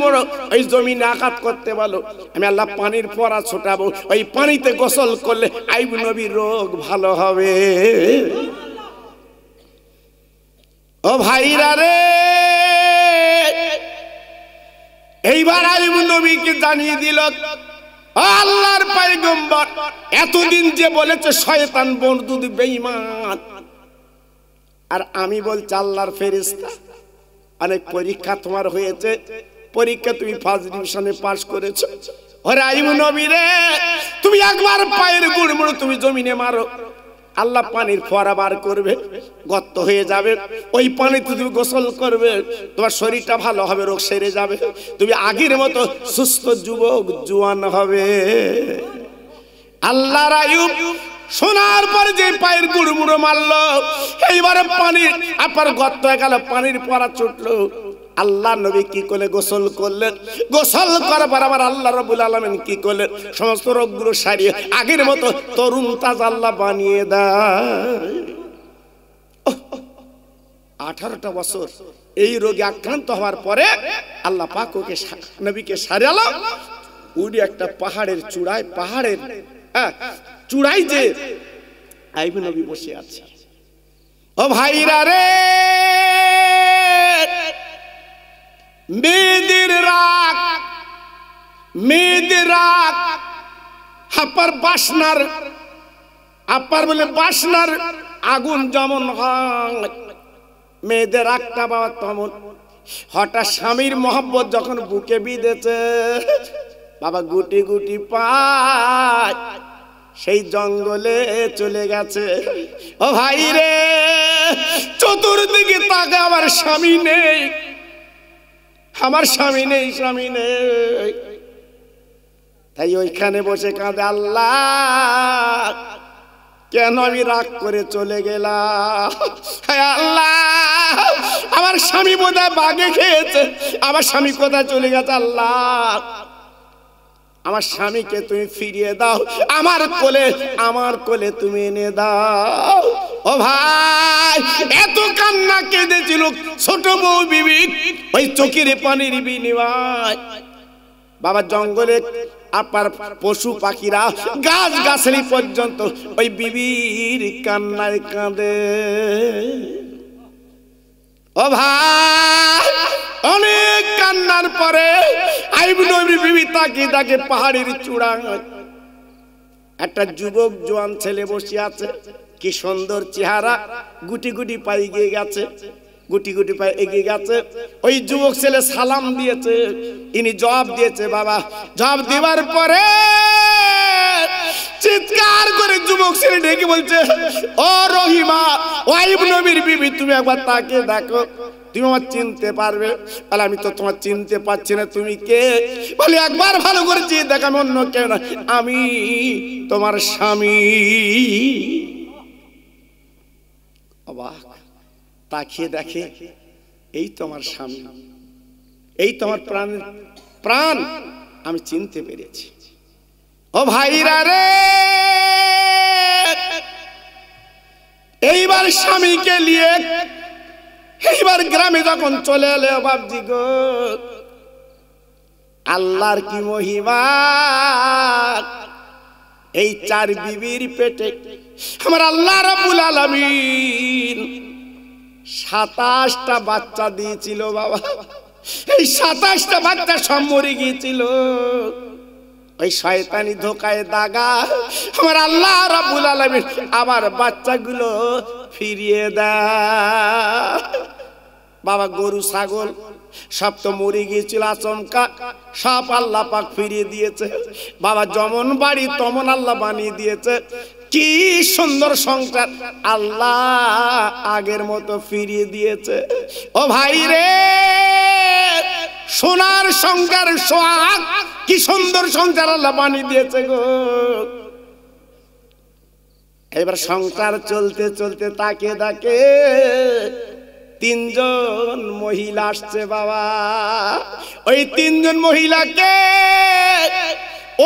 ওই জমিনে আঘাত করতে বলো আমি আল্লাহ পানির পরা ছোটাবো ওই পানিতে গোসল করলে আইবু রোগ ভালো হবে ও ভাইরা রে এইবার আইবু নবীকে জানিয়ে দিল আল্লাহর পায়গম্বর এতদিন যে বলেছে শয়তান বন্ধু বেঈমান আর আমি বলছি আল্লাহর ফেরিস্তা অনেক পরীক্ষা তোমার হয়েছে পরীক্ষা তুমি ফার্স্ট ডিভিশনে পাস করেছো ওরে আইমু নবী রে তুমি একবার পায়ের গুড়মুড় তুমি জমিনে মারো আল্লাহ পানির ফোয়ারা বার করবে গত্ত হয়ে যাবে ওই পানিতে তুমি গোসল করবে তোমার শরীরটা ভালো হবে রোগ সেরে যাবে তুমি আগের মতো সুস্থ যুবক জুয়ান হবে আল্লাহ রায়ুব শোনার পরে যে পায়ের গুড়মুড়ো মারলো এইবারে পানি আপার গর্ত হয়ে গেল পানির পরা চুটলো আল্লাহ নবী কি করলে গোসল করলেন গোসল করবার আবার আল্লাহ রবুল আলমেন কি করলেন সমস্ত রোগগুলো সারিয়ে আগের মতো তরুণ তাজ আল্লাহ বানিয়ে দেয় আঠারোটা বছর এই রোগে আক্রান্ত হওয়ার পরে আল্লাহ পাক ওকে নবীকে সারালো উড়ি একটা পাহাড়ের চূড়ায় পাহাড়ের হ্যাঁ, চূড়ায় যে আইবি নবী বসে আছে ও ভাইরা রে মেয়েদের রাগ মেয়েদের রাগ হাপার বাসনার আপার বলে বাসনার আগুন যেমন হয় মেয়েদের রাগটা বাবা তেমন হঠাৎ স্বামীর মহব্বত যখন বুকে বিঁধেছে বাবা গুটি গুটি পায় সেই জঙ্গলে চলে গেছে ও ভাই রে চতুর্দিকে তাকে আবার স্বামী নেই আমার স্বামী নেই স্বামী নেই তাই ওইখানে বসে কাঁদে আল্লাহ কেন আমি রাগ করে চলে গেলাম আল্লাহ আমার স্বামী বোধহয় বাগে খেয়েছে আমার স্বামী কোথায় চলে গেছে আল্লাহ আমার স্বামীকে তুমি ফিরিয়ে দাও আমার কোলে আমার কোলে তুমি এনে দাও ও ভাই এত কান্না কেঁদেছিল ছোট বউ বিবি ওই চোখের পানির বিনিময় বাবা জঙ্গলে আপার পশু পাখিরা গাছ গাছালি পর্যন্ত ওই বিবির কান্নায় কাঁদে ও ভাই অনেক কান্নার পরে আইব নবীর বিবি তাকে তাকে পাহাড়ের চূড়া একটা যুবক জোয়ান ছেলে বসে আছে কি সুন্দর চেহারা গুটি গুটি পাই গিয়ে গেছে গুটি গুটি পায়ে এগিয়ে গেছে ওই যুবক ছেলে সালাম দিয়েছে ইনি জবাব দিয়েছে বাবা জবাব দেওয়ার পরে চিৎকার করে যুবক ছেলে ডেকে বলছে ও রহিমা ওয়াইব নবীর বিবি তুমি একবার তাকে দেখো তুমি আমার চিনতে পারবে তাহলে আমি তো তোমার চিনতে পারছি না তুমি কে বলে একবার ভালো করে চেয়ে দেখ আমি অন্য কেউ না আমি তোমার স্বামী অবাক তাকিয়ে দেখে এই তোমার স্বামী এই তোমার প্রাণ প্রাণ আমি চিনতে পেরেছি ও ভাইরা রে এইবার স্বামীকে নিয়ে এইবার গ্রামে যখন চলে এলে বাবজি গো আল্লাহর কি মহিমা এই চার বিবির পেটে আমার আল্লাহ রাবুল আলমিন সাতাশটা বাচ্চা দিয়েছিল বাবা এই সাতাশটা বাচ্চা সব মরে গিয়েছিল ওই শয়তানি ধোকায় দাগা আমার আল্লাহ রাবুল আলমী আমার বাচ্চাগুলো ফিরিয়ে দেয় বাবা গরু ছাগল সব তো মরে গিয়েছিল আচমকা সব আল্লাহ পাক ফিরিয়ে দিয়েছে বাবা যেমন বাড়ি তমন আল্লাহ বানিয়ে দিয়েছে কি সুন্দর সংসার আল্লাহ আগের মতো ফিরিয়ে দিয়েছে ও ভাই রে সোনার সংসার সোহাগ কি সুন্দর সংসার আল্লাহ বানিয়ে দিয়েছে গো এবার সংসার চলতে চলতে তাকে তাকে তিনজন মহিলা আসছে বাবা ওই তিনজন মহিলাকে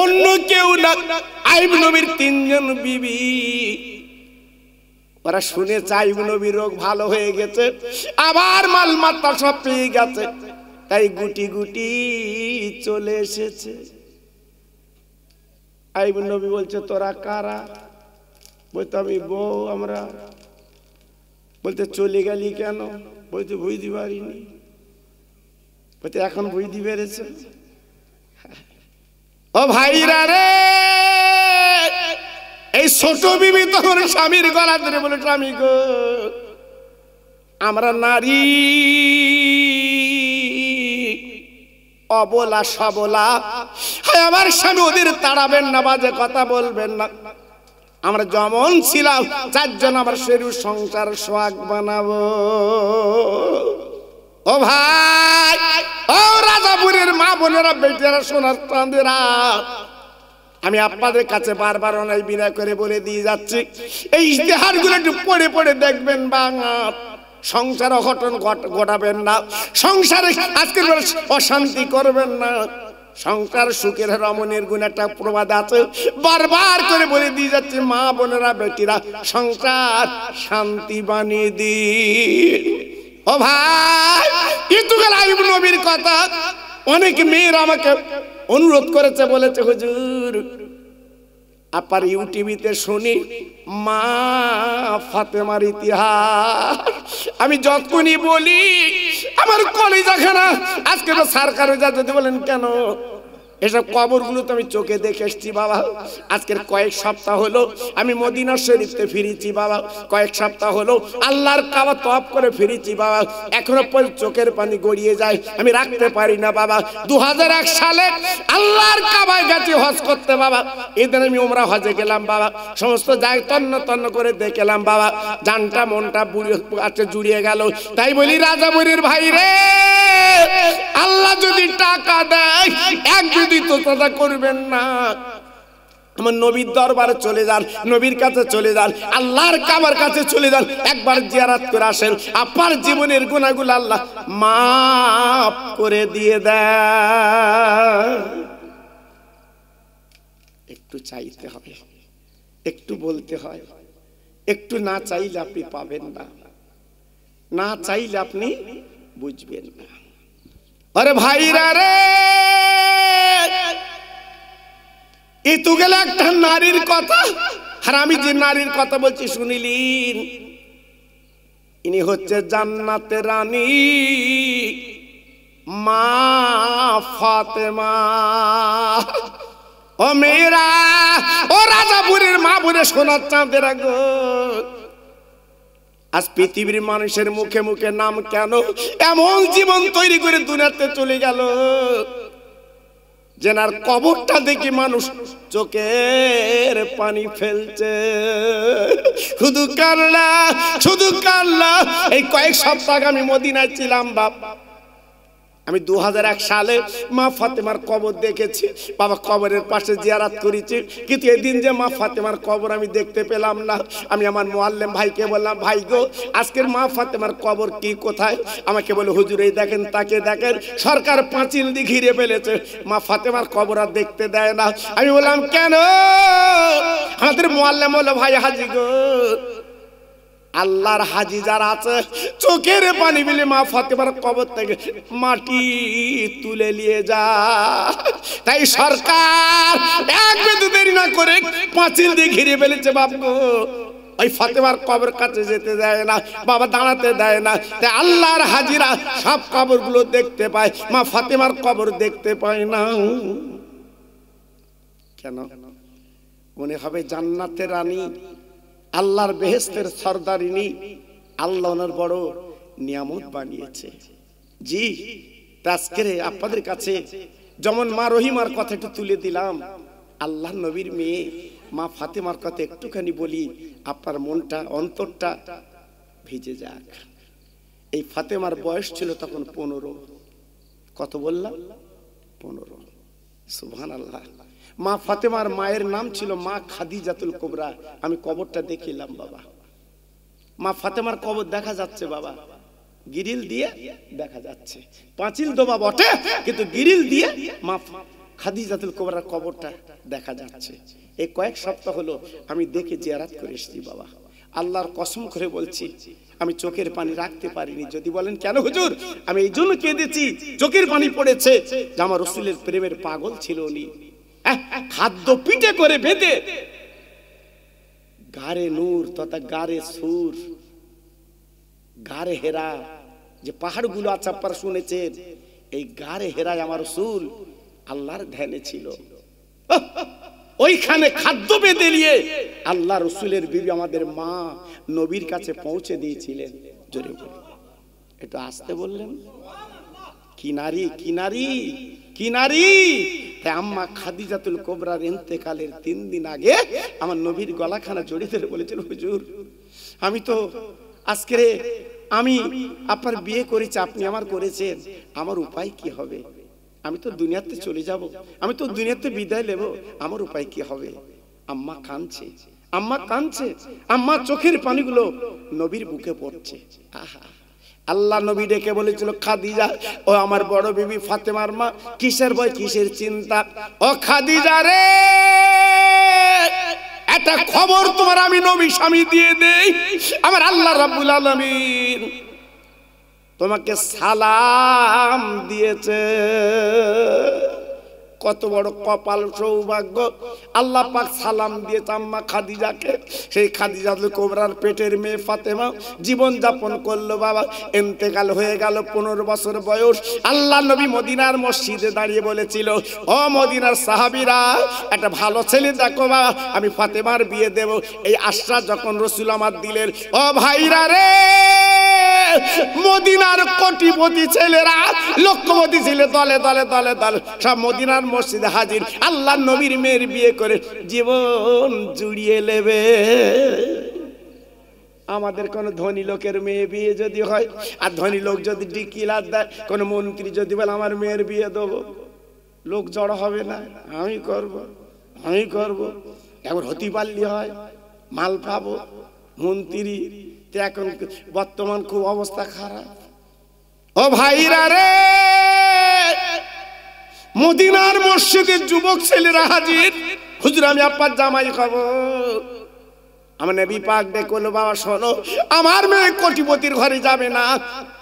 অন্য কেউ না আইব নবীর তিনজন বিবি ওরা শুনে চাইব নবীর রোগ ভালো হয়ে গেছে আবার মালমাত্রা সব পেয়ে গেছে তাই গুটি গুটি চলে এসেছে আইব নবী বলছে তোরা কারা বলতো আমি বউ আমরা বলতে চলে গেলি কেন বলতে বুঝতে পারিনি বলতে এখন বুঝতে পেরেছে ও ভাইরা রে এই ছোট বিবি তখন স্বামীর গলা ধরে বলে স্বামী গো আমরা নারী অবলা সবলা হ্যাঁ আমার স্বামী ওদের তাড়াবেন না বাজে কথা বলবেন না আমরা যেমন ছিলাম চারজন আমার সেরু সংসার সোয়াগ বানাবো ও ভাই ও রাজাপুরের মা বোনেরা বেটিয়ারা সোনার চাঁদেরা আমি আপনাদের কাছে বারবার অনেক বিনয় করে বলে দিয়ে যাচ্ছি এই ইশতেহার গুলো একটু পড়ে পড়ে দেখবেন বাংলা সংসার অঘটন ঘটাবেন না সংসারে আজকে অশান্তি করবেন না সংসার সুখের রমণের গুণ একটা প্রবাদ আছে বারবার করে বলে দিয়ে যাচ্ছে মা বোনেরা বেটিরা সংসার শান্তি বানিয়ে দিন ও ভাই ইতুকাল আইব নবীর কথা অনেক মেয়ের আমাকে অনুরোধ করেছে বলেছে হুজুর আপার ইউটিভিতে শুনি মা ফাতেমার ইতিহাস আমি যতক্ষণই বলি আমার কলেজ খানা আজকে তো যা যদি বলেন কেন এসব কবরগুলো তো আমি চোখে দেখে এসছি বাবা আজকের কয়েক সপ্তাহ হলো আমি মদিনা শরীফতে ফিরেছি বাবা কয়েক সপ্তাহ হলো আল্লাহর কাবা তপ করে ফিরেছি বাবা এখনো পর্যন্ত চোখের পানি গড়িয়ে যায় আমি রাখতে পারি না বাবা দু সালে আল্লাহর কাবায় গেছি হজ করতে বাবা এদের আমি ওমরা হজে গেলাম বাবা সমস্ত জায়গায় তন্ন তন্ন করে দেখলাম বাবা জানটা মনটা বুড়ি আছে জুড়িয়ে গেল তাই বলি রাজামুরির ভাই রে আল্লাহ যদি টাকা দেয় একদিন যদি তোতা করবেন না আমার নবীর দরবারে চলে যান নবীর কাছে চলে যান আল্লাহর কাবার কাছে চলে যান একবার জিয়ারাত করে আসেন আপার জীবনের গুণাগুলো আল্লাহ মাফ করে দিয়ে একটু চাইতে হবে একটু বলতে হয় একটু না চাইলে আপনি পাবেন না না চাইলে আপনি বুঝবেন না আরে ভাইরা রে এ তু গেল একটা নারীর কথা আর আমি যে নারীর কথা বলছি শুনিলিন ইনি হচ্ছে জান্নাতে রানী মা ফাতেমা ও মেয়েরা ও রাজাপুরের মা বলে সোনার চাঁদের গো আজ পৃথিবীর মানুষের মুখে মুখে নাম কেন এমন জীবন তৈরি করে দুনিয়াতে চলে গেল যেনার কবরটা দেখি মানুষ চোখের পানি ফেলছে শুধু কাল্লা শুধু কাল্লা এই কয়েক সপ্তাহ আমি মদিনায় ছিলাম বাপ আমি দু সালে মা ফাতেমার কবর দেখেছি বাবা কবরের পাশে জিয়ারাত করেছি কিন্তু এদিন যে মা ফাতেমার কবর আমি দেখতে পেলাম না আমি আমার মোয়াল্লেম ভাইকে বললাম ভাই গো আজকের মা ফাতেমার কবর কি কোথায় আমাকে বলে হুজুর এই দেখেন তাকে দেখেন সরকার পাঁচিল দিয়ে ঘিরে ফেলেছে মা ফাতেমার কবর আর দেখতে দেয় না আমি বললাম কেন আমাদের মোয়াল্লেম হলো ভাই হাজি গো আল্লাহর হাজি যারা আছে চোখের পানি বিলে মা ফতেমার কবর থেকে মাটি তুলে নিয়ে যা তাই সরকার এক বেদ দেরি না করে পাঁচিল দিয়ে ঘিরে ফেলেছে বাপু ওই ফাতেমার কবর কাছে যেতে দেয় না বাবা দাঁড়াতে দেয় না তাই আল্লাহর হাজিরা সব কবরগুলো দেখতে পায় মা ফাতেমার কবর দেখতে পায় না কেন মনে হবে জান্নাতের রানী আল্লাহর বেহেস্তের সর্দারিনী আল্লাহ ওনার বড় নিয়ামত বানিয়েছে জি আজকে আপনাদের কাছে যেমন মা রহিমার কথা একটু তুলে দিলাম আল্লাহ নবীর মেয়ে মা ফাতেমার কথা একটুখানি বলি আপনার মনটা অন্তরটা ভিজে যাক এই ফাতেমার বয়স ছিল তখন পনেরো কত বললাম পনেরো সুহান আল্লাহ মা ফাতেমার মায়ের নাম ছিল মা খাদি জাতুল কোবরা আমি কবরটা দেখিলাম বাবা মা ফাতেমার কবর দেখা যাচ্ছে বাবা গিরিল দিয়ে দেখা যাচ্ছে পাঁচিল দোবা বটে কিন্তু গিরিল দিয়ে মা খাদি জাতুল কোবরার কবরটা দেখা যাচ্ছে এই কয়েক সপ্তাহ হলো আমি দেখে জিয়ারাত করে এসেছি বাবা আল্লাহর কসম করে বলছি আমি চোখের পানি রাখতে পারিনি যদি বলেন কেন হুজুর আমি এই জন্য কেঁদেছি চোখের পানি পড়েছে যে আমার রসুলের প্রেমের পাগল ছিল উনি খাদ্য পিঠে করে বেঁধে গারে নূর তথা গারে সুর গারে হেরা যে পাহাড়গুলো আছে আচ্ছা আপনারা শুনেছেন এই গারে হেরায় আমার রসুল আল্লাহর ধ্যানে ছিল ওইখানে খাদ্য বেঁধে নিয়ে আল্লাহ রসুলের বিবি আমাদের মা নবীর কাছে পৌঁছে দিয়েছিলেন জোরে বলে একটু আসতে বললেন কিনারি কিনারি কিনারি তাই আম্মা খাদিজাতুল কোবরার এতেকালের তিন দিন আগে আমার নবীর গলাখানা জড়িয়ে ধরে বলেছিল হুজুর আমি তো আজকে আমি আপনার বিয়ে করেছি আপনি আমার করেছেন আমার উপায় কি হবে আমি তো দুনিয়াতে চলে যাব আমি তো দুনিয়াতে বিদায় নেব আমার উপায় কি হবে আম্মা কাঁদছে আম্মা কাঁদছে আম্মা চোখের পানিগুলো নবীর বুকে পড়ছে আহা আল্লাহ নবী ডেকে বলেছিল খাদিজা ও আমার বড় বিবি ফাতেমার মা কিসের বয় কিসের চিন্তা ও খাদিজা রে একটা খবর তোমার আমি নবী স্বামী দিয়ে দেই আমার আল্লাহ রাব্বুল আলামিন তোমাকে সালাম দিয়েছে কত বড় কপাল সৌভাগ্য আল্লাহ পাক সালাম দিয়ে চাম্মা খাদিজাকে সেই খাদিজাতুল কোবরার পেটের মেয়ে ফাতেমা জীবন যাপন করলো বাবা এন্তেকাল হয়ে গেল পনেরো বছর বয়স আল্লাহ নবী মদিনার মসজিদে দাঁড়িয়ে বলেছিল ও মদিনার সাহাবিরা একটা ভালো ছেলে দেখো বাবা আমি ফাতেমার বিয়ে দেব এই আশ্বাস যখন রসুল আমার দিলেন ও ভাইরা রে মদিনার কোটিপতি ছেলেরা লক্ষ্যপতি ছেলে দলে দলে দলে দলে সব মদিনার মসজিদে হাজির আল্লাহ নবীর মেয়ের বিয়ে করে জীবন জুড়িয়ে নেবে আমাদের কোন ধনী লোকের মেয়ে বিয়ে যদি হয় আর ধনী লোক যদি ডিকিলার দেয় কোনো মন্ত্রী যদি বলে আমার মেয়ের বিয়ে দেবো লোক জড় হবে না আমি করব আমি করব এখন হতি পারলি হয় মাল পাবো মন্ত্রী এখন বর্তমান খুব অবস্থা খারাপ ও ভাইরা রে মদিনার মসজিদের যুবক ছেলেরা হাজির হুজুর আমি আপনার জামাই খাব আমার নেবি পাক ডেকলো বাবা শোনো আমার মেয়ে কোটিপতির ঘরে যাবে না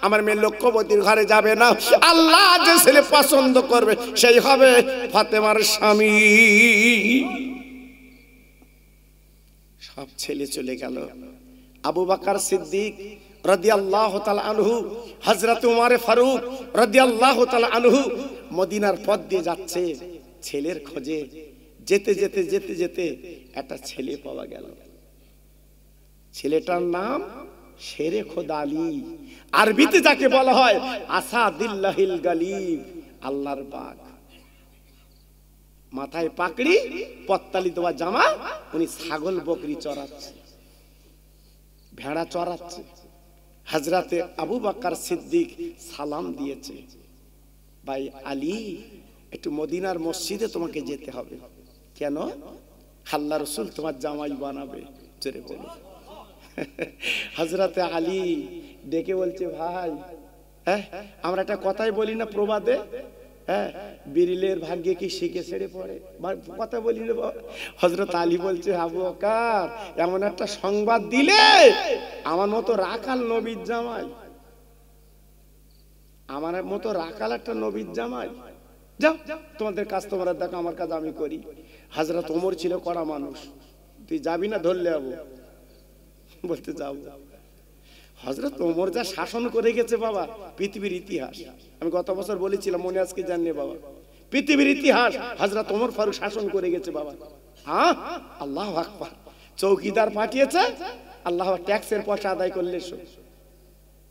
আমার মেয়ে লক্ষপতির ঘরে যাবে না আল্লাহ যে ছেলে পছন্দ করবে সেই হবে ফাতেমার স্বামী সব ছেলে চলে গেল আবু বাকার সিদ্দিক রাদিয়াল্লাহু তাআলা আনহু হযরত উমারে ফারুক রাদিয়াল্লাহু তাআলা আনহু মদিনার পথ দিয়ে যাচ্ছে ছেলের খোঁজে যেতে যেতে যেতে যেতে একটা ছেলে পাওয়া গেল ছেলেটার নাম শেরে খোদালি আলী আরবিতে যাকে বলা হয় আসাদিল্লাহিল গালিব আল্লাহর বাঘ মাথায় পাকড়ি পত্তালি দেওয়া জামা উনি ছাগল বকরি চড়াচ্ছে ভেড়া চড়াচ্ছে হাজরাতে আবু বাক্কার সিদ্দিক সালাম দিয়েছে ভাই আলী একটু মদিনার মসজিদে তোমাকে যেতে হবে কেন হাল্লা রসুল তোমার জামাই বানাবে জোরে বলো হজরতে আলী ডেকে বলছে ভাই হ্যাঁ আমরা একটা কথাই বলি না প্রবাদে হ্যাঁ বিরিলের ভাগ্যে কি শিখে ছেড়ে পড়ে কথা বলি না হজরত আলী বলছে আবু আকার এমন একটা সংবাদ দিলে আমার মতো রাখাল নবীর জামাই আমার মতো রাখাল একটা নবীর জামাই যাও তোমাদের কাজ দেখো আমার কাজ আমি করি হাজরা তোমর ছিল কড়া মানুষ তুই যাবি না ধরলে যাবো বলতে যাও হজরত ওমর যা শাসন করে গেছে বাবা পৃথিবীর ইতিহাস আমি গত বছর বলেছিলাম মনে আজকে জানলে বাবা পৃথিবীর ইতিহাস হাজরা তোমর ফারুক শাসন করে গেছে বাবা হ্যাঁ আল্লাহ আকবার চৌকিদার পাঠিয়েছে আল্লাহ ট্যাক্সের পয়সা আদায় করলে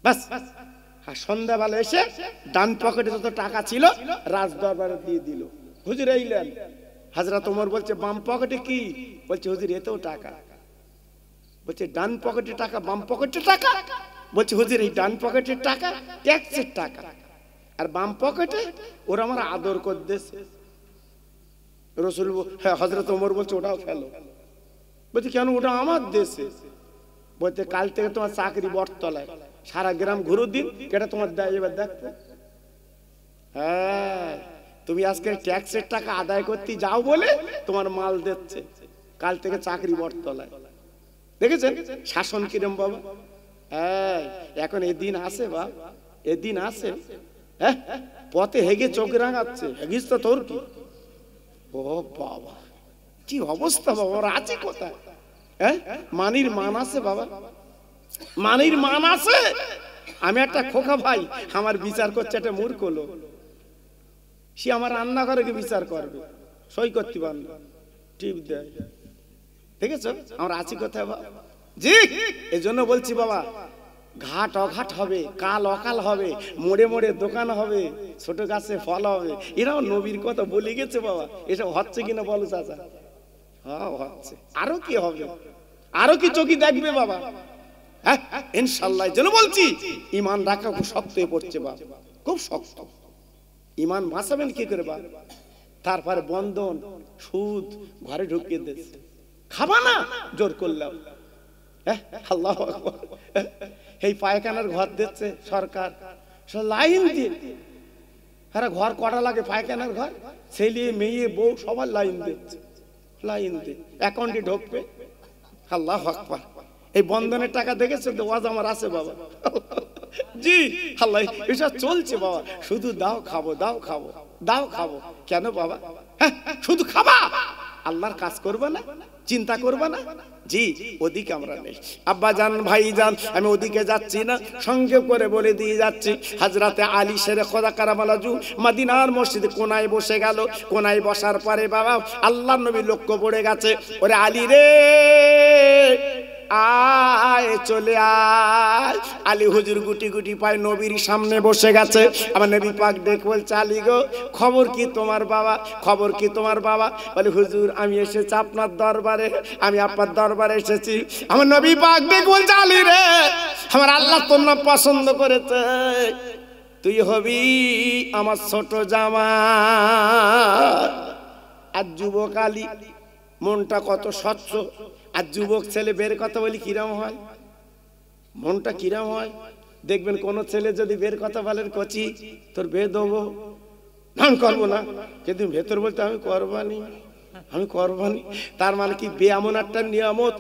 বাস আর সন্ধ্যাবেলা এসে ডান পকেটে যত টাকা ছিল রাজ দরবারে দিয়ে দিল হুজুর এইলেন হাজরা তোমার বলছে বাম পকেটে কি বলছে হুজুর এতেও টাকা বলছে ডান পকেটে টাকা বাম পকেটে টাকা বলছে হুজুর এই ডান পকেটের টাকা ট্যাক্সের টাকা আর বাম পকেটে ওরা আমার আদর করতেছে রসুল হ্যাঁ হজরত ওমর বলছে ওটাও ফেলো বলছে কেন ওটা আমার দেশে বলতে কাল থেকে তোমার চাকরি বটতলায় সারা গ্রাম ঘুরু দিন কেটা তোমার দেয় এবার দেখতে হ্যাঁ তুমি আজকে ট্যাক্সের টাকা আদায় করতে যাও বলে তোমার মাল দিচ্ছে কাল থেকে চাকরি বটতলায় দেখেছেন শাসন কিরম বাবা হ্যাঁ এখন এদিন আসে বা এদিন আসে হ্যাঁ, পথে হেগে চোখ রাঙাচ্ছে হেগিস তো তোর কি ও বাবা কি অবস্থা বাবা ওরা আছে কোথায় হ্যাঁ মানির মান আছে বাবা মানির মান আছে আমি একটা খোকা ভাই আমার বিচার করছে একটা মূর্খ লোক সে আমার রান্নাঘরে বিচার করবে সই করতে পারল টিপ দেয় দেখেছ আমরা আছি কোথায় জি এই জন্য বলছি বাবা ঘাট অঘাট হবে কাল অকাল হবে মোড়ে মোড়ে দোকান হবে ছোট গাছে ফল হবে এরাও নবীর কথা বলে গেছে বাবা এসব হচ্ছে কিনা বলো চাচা হ্যাঁ হচ্ছে আরো কি হবে আরো কি চোখে দেখবে বাবা হ্যাঁ? ইনশাল্লাহ যেন বলছি ইমান রাখা খুব শক্ত হয়ে পড়ছে বা খুব শক্ত ইমান বাঁচাবেন কি করে বা তারপরে বন্ধন সুদ ঘরে ঢুকিয়ে দিচ্ছে খাবা না জোর করলাম হ্যাঁ? আল্লাহ এই পায়খানার ঘর দিচ্ছে সরকার লাইন দিয়ে হ্যাঁ ঘর কটা লাগে পায়খানার ঘর ছেলে মেয়ে বউ সবার লাইন দিচ্ছে লাইন দিয়ে অ্যাকাউন্টে ঢুকবে আল্লাহ আকবার এই বন্ধনের টাকা দেখেছেন তো ওয়াজ আমার আছে বাবা জি আল্লাহ এসব চলছে বাবা শুধু দাও খাবো দাও খাবো দাও খাবো কেন বাবা হ্যাঁ, শুধু খাবা আল্লাহর কাজ করবে না চিন্তা করবে না জি ওদিকে আমরা নেই আব্বা যান ভাই যান আমি ওদিকে যাচ্ছি না সঙ্গে করে বলে দিয়ে যাচ্ছি হাজরাতে আলী সেরে খোদা জু মাদিনার মসজিদ কোনায় বসে গেল কোনায় বসার পরে বাবা আল্লাহ নবী লক্ষ্য পড়ে গেছে ওরে আলী রে চলে আয় আলী হুজুর গুটি গুটি পায় নবীর সামনে বসে গেছে আমার নবী পাক দেখ বলছে আলী গো খবর কি তোমার বাবা খবর কি তোমার বাবা বলে হুজুর আমি এসেছি আপনার দরবারে আমি আপনার দরবারে এসেছি আমার নবী পাক দেখ বলছে আলী রে আমার আল্লাহ তোমরা পছন্দ করেছে তুই হবি আমার ছোট জামা আর যুবক আলী মনটা কত স্বচ্ছ আর যুবক ছেলে বের কথা বলি কিরম হয় মনটা কিরাম হয় দেখবেন কোন ছেলে যদি বের কথা বলেন কচি তোর বে হবো না করবো না কিন্তু ভেতর বলতে আমি করবানি আমি করবানি তার মানে কি বে এমন একটা নিয়ামত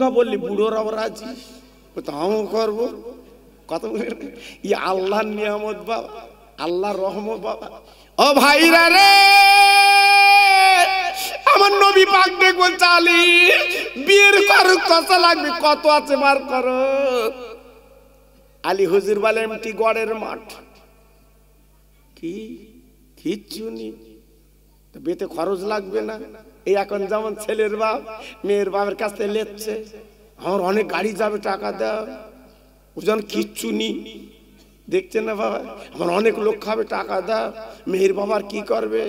গা বললি বুড়োরাও রাজি আমিও করবো কত ই আল্লাহর নিয়ামত বাবা আল্লাহর রহমত বাবা ও ভাইরা রে আমার নবী পাক দেখবো চালি বিয়ের করুক তসা লাগবে কত আছে বার কর আলী হুজুর বলে এমটি গড়ের মাঠ কি কিচ্ছু তো বেতে খরচ লাগবে না এই এখন যেমন ছেলের বাপ মেয়ের বাপের কাছ থেকে লেচ্ছে আমার অনেক গাড়ি যাবে টাকা দেওয়া ওজন কিচ্ছু নি দেখছেন না বাবা আমার অনেক লোক খাবে টাকা দাও মেহের বাবার কি করবে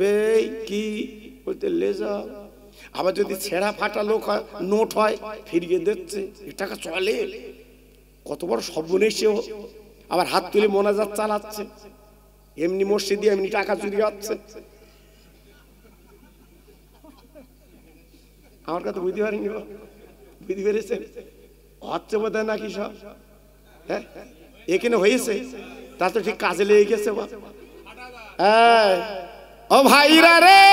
বেই কি বলতে লে যাও আবার যদি ছেঁড়া ফাটা লোক নোট হয় ফিরিয়ে দিচ্ছে এ টাকা চলে কত বড় সর্বনেশেও আবার হাত তুলে মোনাজাত চালাচ্ছে এমনি মসজিদে এমনি টাকা চুরি হচ্ছে আমার কথা বুঝতে পারিনি বুঝতে পেরেছেন হচ্ছে বোধ নাকি সব হ্যাঁ এখানে হয়েছে তা তো ঠিক কাজে লেগে গেছে হ্যাঁ ও ভাইরা রে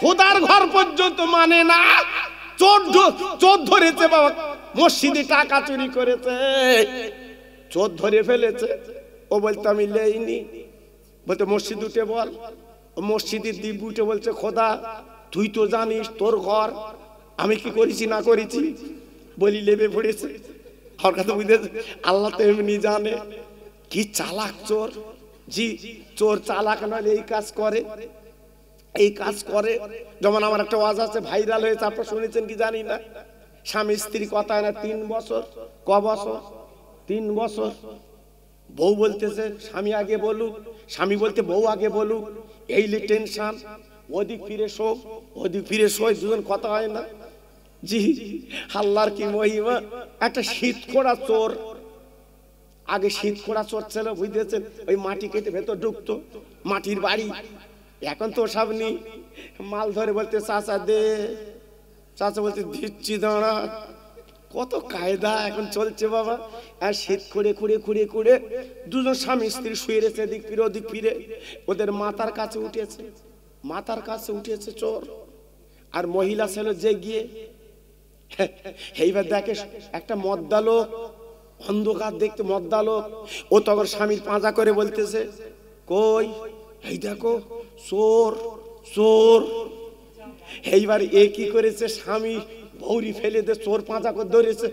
খোদার ঘর পর্যন্ত মানে না চোর চোর ধরেছে বাবা মসজিদে টাকা চুরি করেছে চোর ধরে ফেলেছে ও বলতে আমি লেইনি বলতে মসজিদ উঠে বল মসজিদের দ্বীপ উঠে বলছে খোদা তুই তো জানিস তোর ঘর আমি কি করেছি না করেছি বলি লেবে পড়েছে আল্লাহ তো এমনি জানে কি চালাক চোর জি চোর চালাক নয় এই কাজ করে এই কাজ করে যেমন আমার একটা ওয়াজ আছে ভাইরাল হয়েছে আপনার শুনেছেন কি জানি না স্বামী স্ত্রী কথা না তিন বছর ক বছর তিন বছর বউ বলতেছে স্বামী আগে বলুক স্বামী বলতে বউ আগে বলুক এই টেনশন ওদিক ফিরে শো ওদিক ফিরে শোয় দুজন কথা হয় না জি হাল্লার কি মহিমা একটা শীত করা চোর আগে শীত করা চোর ছিল বুঝতেছেন ওই মাটি কেটে ভেতর ঢুকতো মাটির বাড়ি এখন তো সব নেই মাল ধরে বলতে চাচা দে চাচা বলতে দিচ্ছি দাঁড়া কত কায়দা এখন চলছে বাবা আর শীত করে খুঁড়ে খুঁড়ে খুঁড়ে দুজন স্বামী স্ত্রী শুয়ে রয়েছে দিক ফিরে ওদিক ফিরে ওদের মাতার কাছে উঠেছে মাতার কাছে উঠেছে চোর আর মহিলা ছিল যে গিয়ে এইবার দেখে একটা মদ্দা লোক অন্ধকার দেখতে মদ্দা লোক ও তখন স্বামীর পাঁজা করে বলতেছে কই এই দেখো চোর চোর এইবার এ কি করেছে স্বামী ভৌরি ফেলে দে চোর পাঁজা করে ধরেছে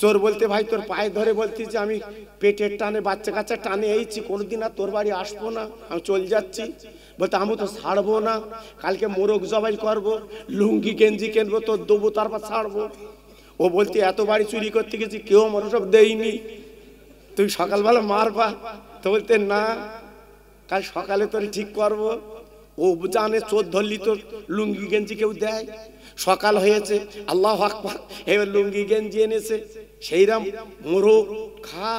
চোর বলতে ভাই তোর পায়ে ধরে বলতিস আমি পেটের টানে বাচ্চা কাচ্চা টানে এইছি কোনোদিন আর তোর বাড়ি আসবো না আমি চল যাচ্ছি বলতে আমি তো ছাড়বো না কালকে মোরগ জবাই করবো লুঙ্গি গেঞ্জি কেনবো তোর দেবো তারপর ছাড়বো ও বলতে এত বাড়ি চুরি করতে গেছি কেউ আমার সব দেয়নি তুই সকালবেলা মারবা তো বলতে না কাল সকালে তোর ঠিক করব ও জানে চোর ধরলি তোর লুঙ্গি গেঞ্জি কেউ দেয় সকাল হয়েছে আল্লাহ আকবার এবার লুঙ্গি গেঞ্জি এনেছে সেইরাম মোরগ খা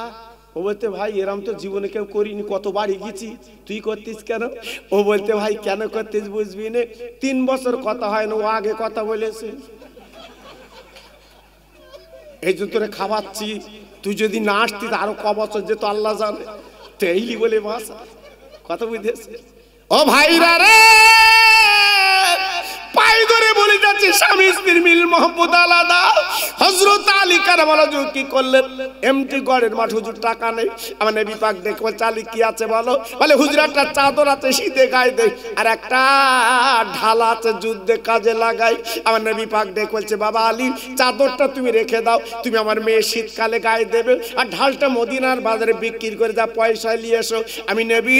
ও বলতে ভাই এরম তো জীবনে কেউ করিনি কত বাড়ি গেছি তুই করতিস কেন ও বলতে ভাই কেন করতিস বুঝবি না তিন বছর কথা হয় না ও আগে কথা বলেছে এই জন্য তোরে খাওয়াচ্ছি তুই যদি না আসতিস আরো ক বছর যেত আল্লাহ জানে তেইলি বলে বাস কথা বুঝেছে ও ভাইরা রে পায়ে ধরে বলে যাচ্ছে স্বামী স্ত্রীর মিল মোহাম্মদ আলাদা হজরত আলী কারামাল যে কি করলেন এমটি গড়ের মাঠ হুজুর টাকা নেই আমার নেবি পাক দেখবো চালি কি আছে বলো বলে হুজুর একটা চাদর আছে শীতে গায়ে দেয় আর একটা ঢাল আছে যুদ্ধে কাজে লাগাই আমার নেবি পাক ডেকে বলছে বাবা আলী চাদরটা তুমি রেখে দাও তুমি আমার মেয়ে শীতকালে গায়ে দেবে আর ঢালটা মদিনার বাজারে বিক্রি করে যা পয়সা নিয়ে এসো আমি নেবি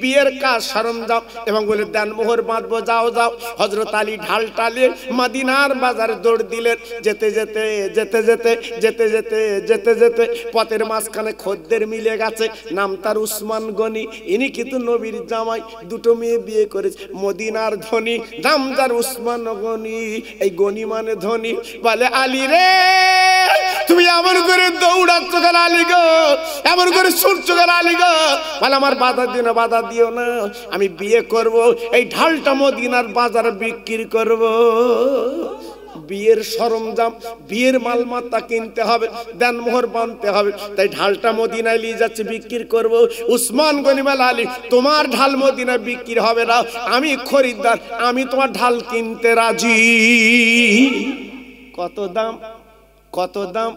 বিয়ের কাজ সরঞ্জাম এবং বলে দেন মোহর বাঁধবো যাও যাও হজরত আলী ঢাল টালে মাদিনার বাজার দৌড় দিলেন যেতে যেতে যেতে যেতে যেতে যেতে যেতে যেতে পথের মাঝখানে খদ্দের মিলে গেছে নাম তার উসমান গনি ইনি কিন্তু নবীর জামাই দুটো মেয়ে বিয়ে করেছে মদিনার ধনী নাম তার উসমান গনি এই গনি মানে ধনী বলে আলী রে এমন করে দৌড়াচ্ছ কেন আলিগ এমন করে ছুটছ কেন আলিগ বলে আমার বাধা দিও না বাধা দিও না আমি বিয়ে করব এই ঢালটা মদিনার বাজারে বিক্রি করব বিয়ের সরঞ্জাম বিয়ের মালমাত্তা কিনতে হবে দেনমোহর বানতে হবে তাই ঢালটা মদিনায় নিয়ে যাচ্ছে বিক্রি করব উসমান গনিমাল আলী তোমার ঢাল মদিনায় বিক্রি হবে না আমি খরিদ্দার আমি তোমার ঢাল কিনতে রাজি কত দাম কত দাম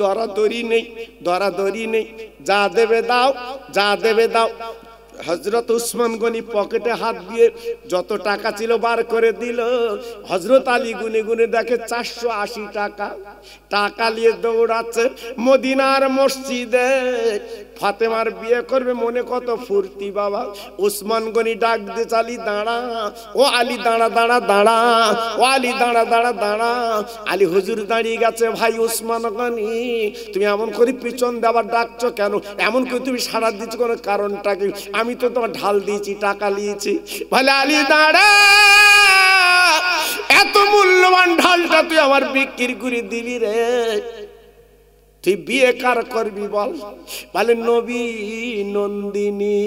দরাদরি নেই দরাদরি নেই যা দেবে দাও যা দেবে দাও হজরত উসমান গনি পকেটে হাত দিয়ে যত টাকা ছিল বার করে দিল হজরত আলী গুনে গুনে দেখে চারশো আশি টাকা টাকা নিয়ে দৌড়াচ্ছে মদিনার মসজিদে ফাতেমার বিয়ে করবে মনে কত ফুর্তি বাবা উসমান গনি ডাক দে চালি দাঁড়া ও আলী দাঁড়া দাঁড়া দাঁড়া ও আলী দাঁড়া দাঁড়া দাঁড়া আলী হুজুর দাঁড়িয়ে গেছে ভাই উসমান গনি তুমি এমন করে পিছন দেওয়ার ডাকছো কেন এমন করে তুমি সারা দিচ্ছ কোনো কারণটা কি আমি আমি তো তোমার ঢাল দিয়েছি টাকা নিয়েছি বলে আলী দাঁড়া এত মূল্যবান ঢালটা তুই আমার বিক্রি করে দিলি রে তুই বিয়ে কার করবি বল বলে নবী নন্দিনী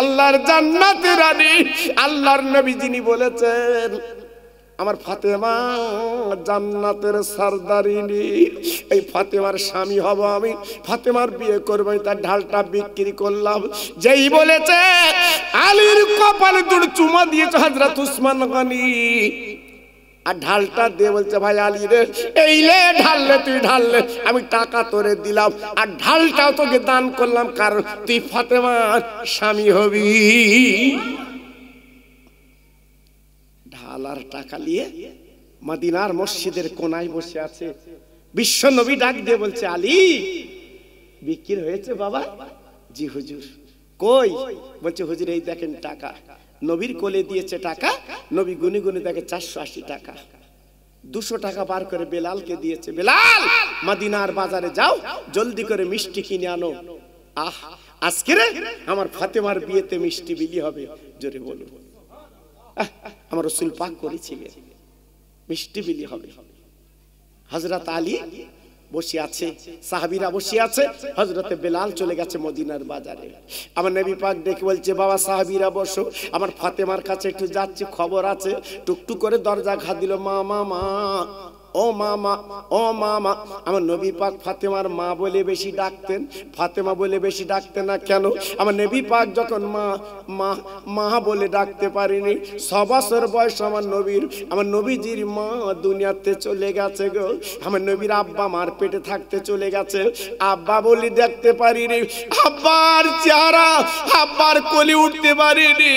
আল্লাহর জান্নাতের রানী আল্লাহর নবী যিনি বলেছেন আমার ফাতেমা জান্নাতের সারদারিনী এই ফাতেমার স্বামী হব আমি ফাতেমার বিয়ে করবো তার ঢালটা বিক্রি করলাম যেই বলেছে আলীর কপালে দুটো চুমা দিয়েছে হাজরাত উসমান গানি আর ঢালটা দিয়ে বলছে ভাই আলী রে এই লে ঢাললে তুই ঢাললে আমি টাকা তোরে দিলাম আর ঢালটাও তোকে দান করলাম কারণ তুই ফাতেমার স্বামী হবি আলার টাকা নিয়ে মাদিনার মসজিদের কোনায় বসে আছে বিশ্ব নবী ডাক দিয়ে বলছে আলী বিক্রি হয়েছে বাবা জি হুজুর কই বলছে হুজুর এই দেখেন টাকা নবীর কোলে দিয়েছে টাকা নবী গুনে গুনে দেখে চারশো আশি টাকা দুশো টাকা বার করে বেলালকে দিয়েছে বেলাল মাদিনার বাজারে যাও জলদি করে মিষ্টি কিনে আনো আহ আজকে আমার ফাতেমার বিয়েতে মিষ্টি বিলি হবে জোরে বলুন আমার রসুল পাক করেছিলেন মিষ্টি বিলি হবে হজরত আলী বসে আছে সাহাবিরা বসে আছে হজরতে বেলাল চলে গেছে মদিনার বাজারে আমার নবী পাক ডেকে বলছে বাবা সাহাবিরা বসো আমার ফাতেমার কাছে একটু যাচ্ছে খবর আছে টুকটুক করে দরজা ঘা দিল মা মা মা ও মামা ও মামা আমার নবী পাক ফাতেমার মা বলে বেশি ডাকতেন ফাতেমা বলে বেশি ডাকতেন না কেন আমার নবী পাক যখন মা মা মা বলে ডাকতে পারিনি সবাসর বয়স আমার নবীর আমার নবীজির মা দুনিয়াতে চলে গেছে গো আমার নবীর আব্বা মার পেটে থাকতে চলে গেছে আব্বা বলি দেখতে পারিনি আব্বার চেহারা আব্বার কলি উঠতে পারিনি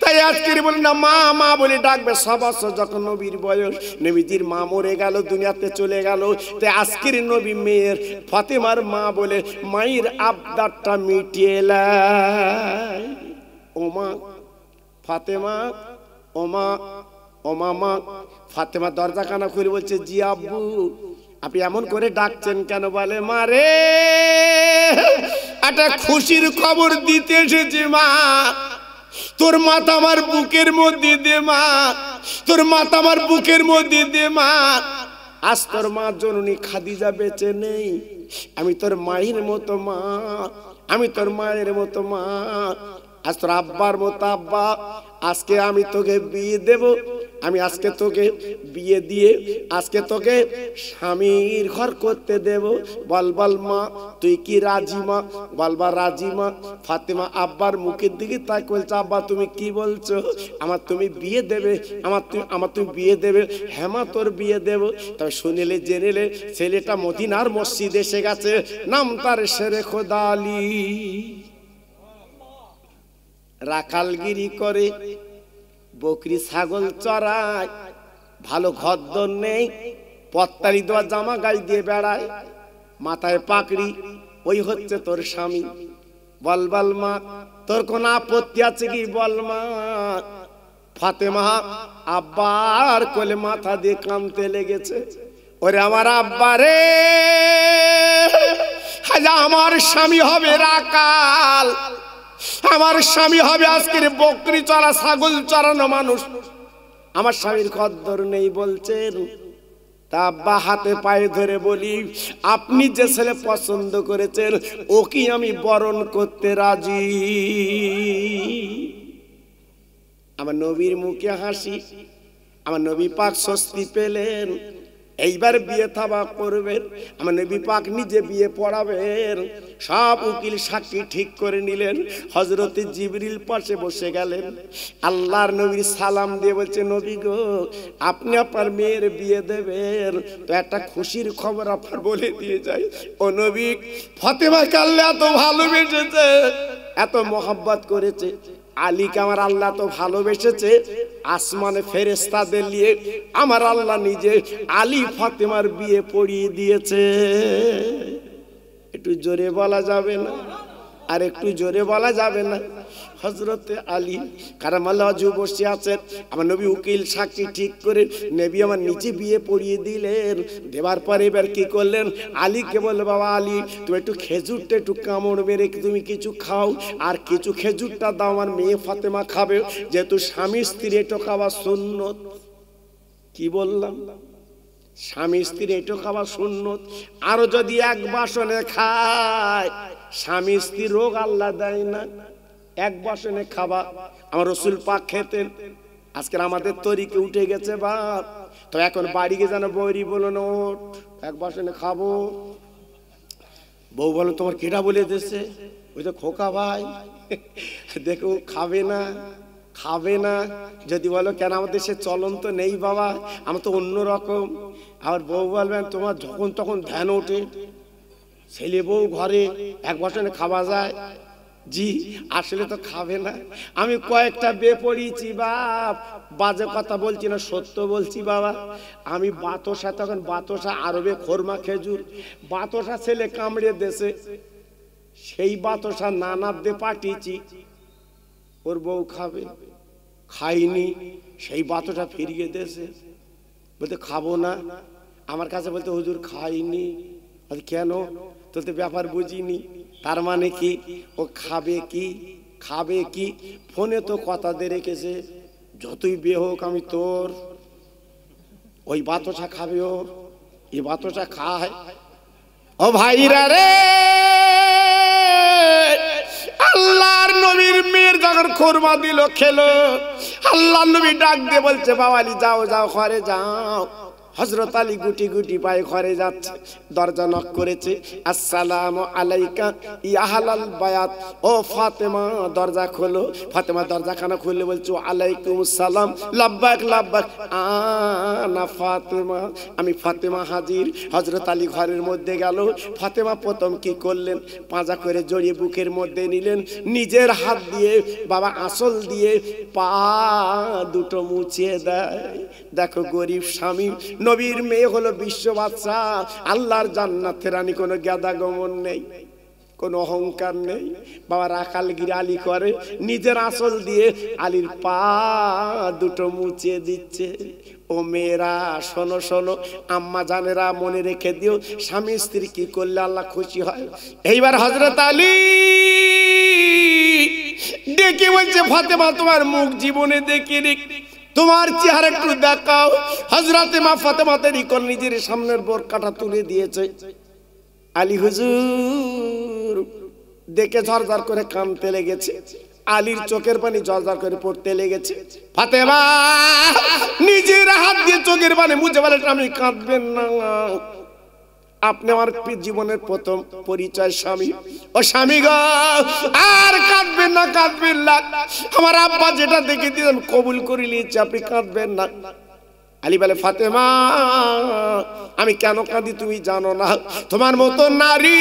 তাই আজকের বলি না মা মা বলে ডাকবে ছ বছর যখন নবীর বয়স নবীজির মা মরে গেল গেল দুনিয়াতে চলে গেল তে আজকের নবী মেয়ের ফতেমার মা বলে মায়ের আবদারটা মিটিয়ে ওমা ফাতেমা ওমা ওমা মা ফাতেমা দরজা কানা খুলে বলছে জি আব্বু আপনি এমন করে ডাকছেন কেন বলে মারে একটা খুশির খবর দিতে এসেছি মা তোর মাথা আমার বুকের মধ্যে দে মা তোর মাথা আমার বুকের মধ্যে দে মা আজ তোর মা জননী খাদিজা বেঁচে নেই আমি তোর মায়ের মতো মা আমি তোর মায়ের মতো মা আজ তোর আব্বার মতো আব্বা আজকে আমি তোকে বিয়ে দেব আমি আজকে তোকে বিয়ে দিয়ে আজকে তোকে স্বামীর ঘর করতে দেব বল বল মা তুই কি রাজি মা বা রাজি মা ফাতেমা আব্বার মুখের দিকে তাই বলছে আব্বা তুমি কি বলছো আমার তুমি বিয়ে দেবে আমার তুমি আমার তুমি বিয়ে দেবে হেমা হ্যাঁ তোর বিয়ে দেব তবে শুনিলে জেনেলে ছেলেটা মদিনার মসজিদ এসে গেছে নাম তার সেরে খোদালি রাখালগিরি করে বকরি ছাগল চড়ায় ভালো ঘরদর নেই পত্তারি দেওয়া জামা গায়ে দিয়ে বেড়ায় মাথায় পাকড়ি ওই হচ্ছে তোর স্বামী বল বল মা তোর কোন আপত্তি আছে কি বল মা ফাতেমা আব্বার কোলে মাথা দিয়ে কামতে লেগেছে ওরে আমার আব্বারে আমার স্বামী হবে রাকাল আমার স্বামী হবে আজকের বকরি চড়া ছাগল চড়ানো মানুষ আমার স্বামীর কদ্দর নেই বলছেন তা আব্বা হাতে পায়ে ধরে বলি আপনি যে ছেলে পছন্দ করেছেন ও কি আমি বরণ করতে রাজি আমার নবীর মুখে হাসি আমার নবী পাক স্বস্তি পেলেন এইবার বিয়ে থাবা করবেন আমার নবী পাক নিজে বিয়ে পড়াবেন সব উকিল সাক্ষী ঠিক করে নিলেন হজরতে জিবরিল পাশে বসে গেলেন আল্লাহর নবীর সালাম দিয়ে বলছে নবী গো আপনি আপনার মেয়ের বিয়ে দেবেন তো একটা খুশির খবর আপনার বলে দিয়ে যাই ও নবী ফতেমা কাল্লা এত ভালোবেসেছে এত মহাব্বত করেছে আলীকে আমার আল্লাহ তো ভালোবেসেছে আসমানে ফেরেস্তাদের নিয়ে আমার আল্লাহ নিজে আলী ফাতেমার বিয়ে পড়িয়ে দিয়েছে একটু জোরে বলা যাবে না আর একটু জোরে বলা যাবে না হজরতে আলী মাল্লা জু বসে আছেন আমার নবী উকিল সাক্ষী ঠিক করে নেবী আমার নিচে বিয়ে পড়িয়ে দিলেন দেবার পরে এবার কি করলেন আলীকে বললো বাবা আলী তুমি একটু খেজুরটা একটু কামড় মেরে তুমি কিছু খাও আর কিছু খেজুরটা দাও আমার মেয়ে ফাতেমা খাবে যেহেতু স্বামী স্ত্রী এটা খাওয়া সুন্নত কি বললাম স্বামী স্ত্রী এটা খাওয়া সুন্নত আরো যদি এক বাসনে খায় স্বামী স্ত্রী রোগ আল্লাহ দেয় না এক বসনে খাবার আমার রসুল পাক খেতেন আজকের আমাদের তরিকে উঠে গেছে বাপ তো এখন বাড়ি গিয়ে যেন বৈরি বলো ওঠ এক বসনে খাবো বউ বলো তোমার কেটা বলে দিচ্ছে ওই তো খোকা ভাই দেখো খাবে না খাবে না যদি বলো কেন আমাদের সে চলন তো নেই বাবা আমার তো অন্য রকম আবার বউ বলবেন তোমার যখন তখন ধ্যান ওঠে ছেলে বউ ঘরে এক বসনে খাওয়া যায় জি আসলে তো খাবে না আমি কয়েকটা বে পড়িয়েছি বাপ বাজে কথা বলছি না সত্য বলছি বাবা আমি বাতসা তখন বাতসা আরবে খোরমা খেজুর বাতসা ছেলে কামড়ে দেশে সেই বাতসা নানা দে পাঠিয়েছি ওর বউ খাবে খাইনি সেই বাতসা ফিরিয়ে দেশে বলতে খাবো না আমার কাছে বলতে হুজুর খাইনি কেন তোতে ব্যাপার বুঝিনি তার মানে কি ও খাবে কি খাবে কি ফোনে তো কথা দিয়ে রেখেছে যতই বিয়ে হোক আমি তোর ওই বাতসা খাবে ও এই বাতসা খায় ও ভাইরা রে আল্লাহর নবীর মেয়ের যখন খোরমা দিল খেলো আল্লাহর নবী ডাক দিয়ে বলছে বাবালি যাও যাও ঘরে যাও হজরত আলী গুটি গুটি পায়ে ঘরে যাচ্ছে দরজা নক করেছে আসসালাম আলাইকা ইয়াহালাল বায়াত ও ফাতেমা দরজা খোলো ফাতেমা দরজাখানা খুললে বলছো আলাইকুম সালাম লাব্বাক লাব্বাক আনা ফাতেমা আমি ফাতেমা হাজির হজরত আলী ঘরের মধ্যে গেল ফাতেমা প্রথম কি করলেন পাঁজা করে জড়িয়ে বুকের মধ্যে নিলেন নিজের হাত দিয়ে বাবা আসল দিয়ে পা দুটো মুছিয়ে দেয় দেখো গরিব স্বামী নবীর মেয়ে হলো বিশ্ব বাদশাহ আল্লাহর জান্নাত রানী কোনো গ্যাদা গমন নেই কোন অহংকার নেই বাবা রাখাল গিরে আলি করে নিজের আসল দিয়ে আলির পা দুটো মুছে দিচ্ছে ও মেয়েরা শোনো শোনো আম্মা জানেরা মনে রেখে দিও স্বামী স্ত্রী কি করলে আল্লাহ খুশি হয় এইবার হজরত আলী ডেকে বলছে ফাতেমা তোমার মুখ জীবনে দেখি রেখে তোমার চেহারা একটু দেখাও হজরতে মা ফাতেমা দেরি নিজের সামনের বোরকাটা তুলে দিয়েছে আলী হুজুর দেখে ঝরঝর করে কানতে লেগেছে আলীর চোখের পানি জর্জার করে পড়তে লেগেছে ফাতেমা নিজের হাত দিয়ে চোখের পানি বুঝে বলে আমি কাঁদবেন না আপনি আমার জীবনের প্রথম পরিচয় স্বামী ও স্বামী আর কাঁদবেন না কাঁদবেন না আমার আব্বা যেটা দেখে দিলেন কবুল করে নিয়েছে আপনি কাঁদবেন না আলী বলে ফাতেমা আমি কেন কাঁদি তুমি জানো না তোমার মতো নারী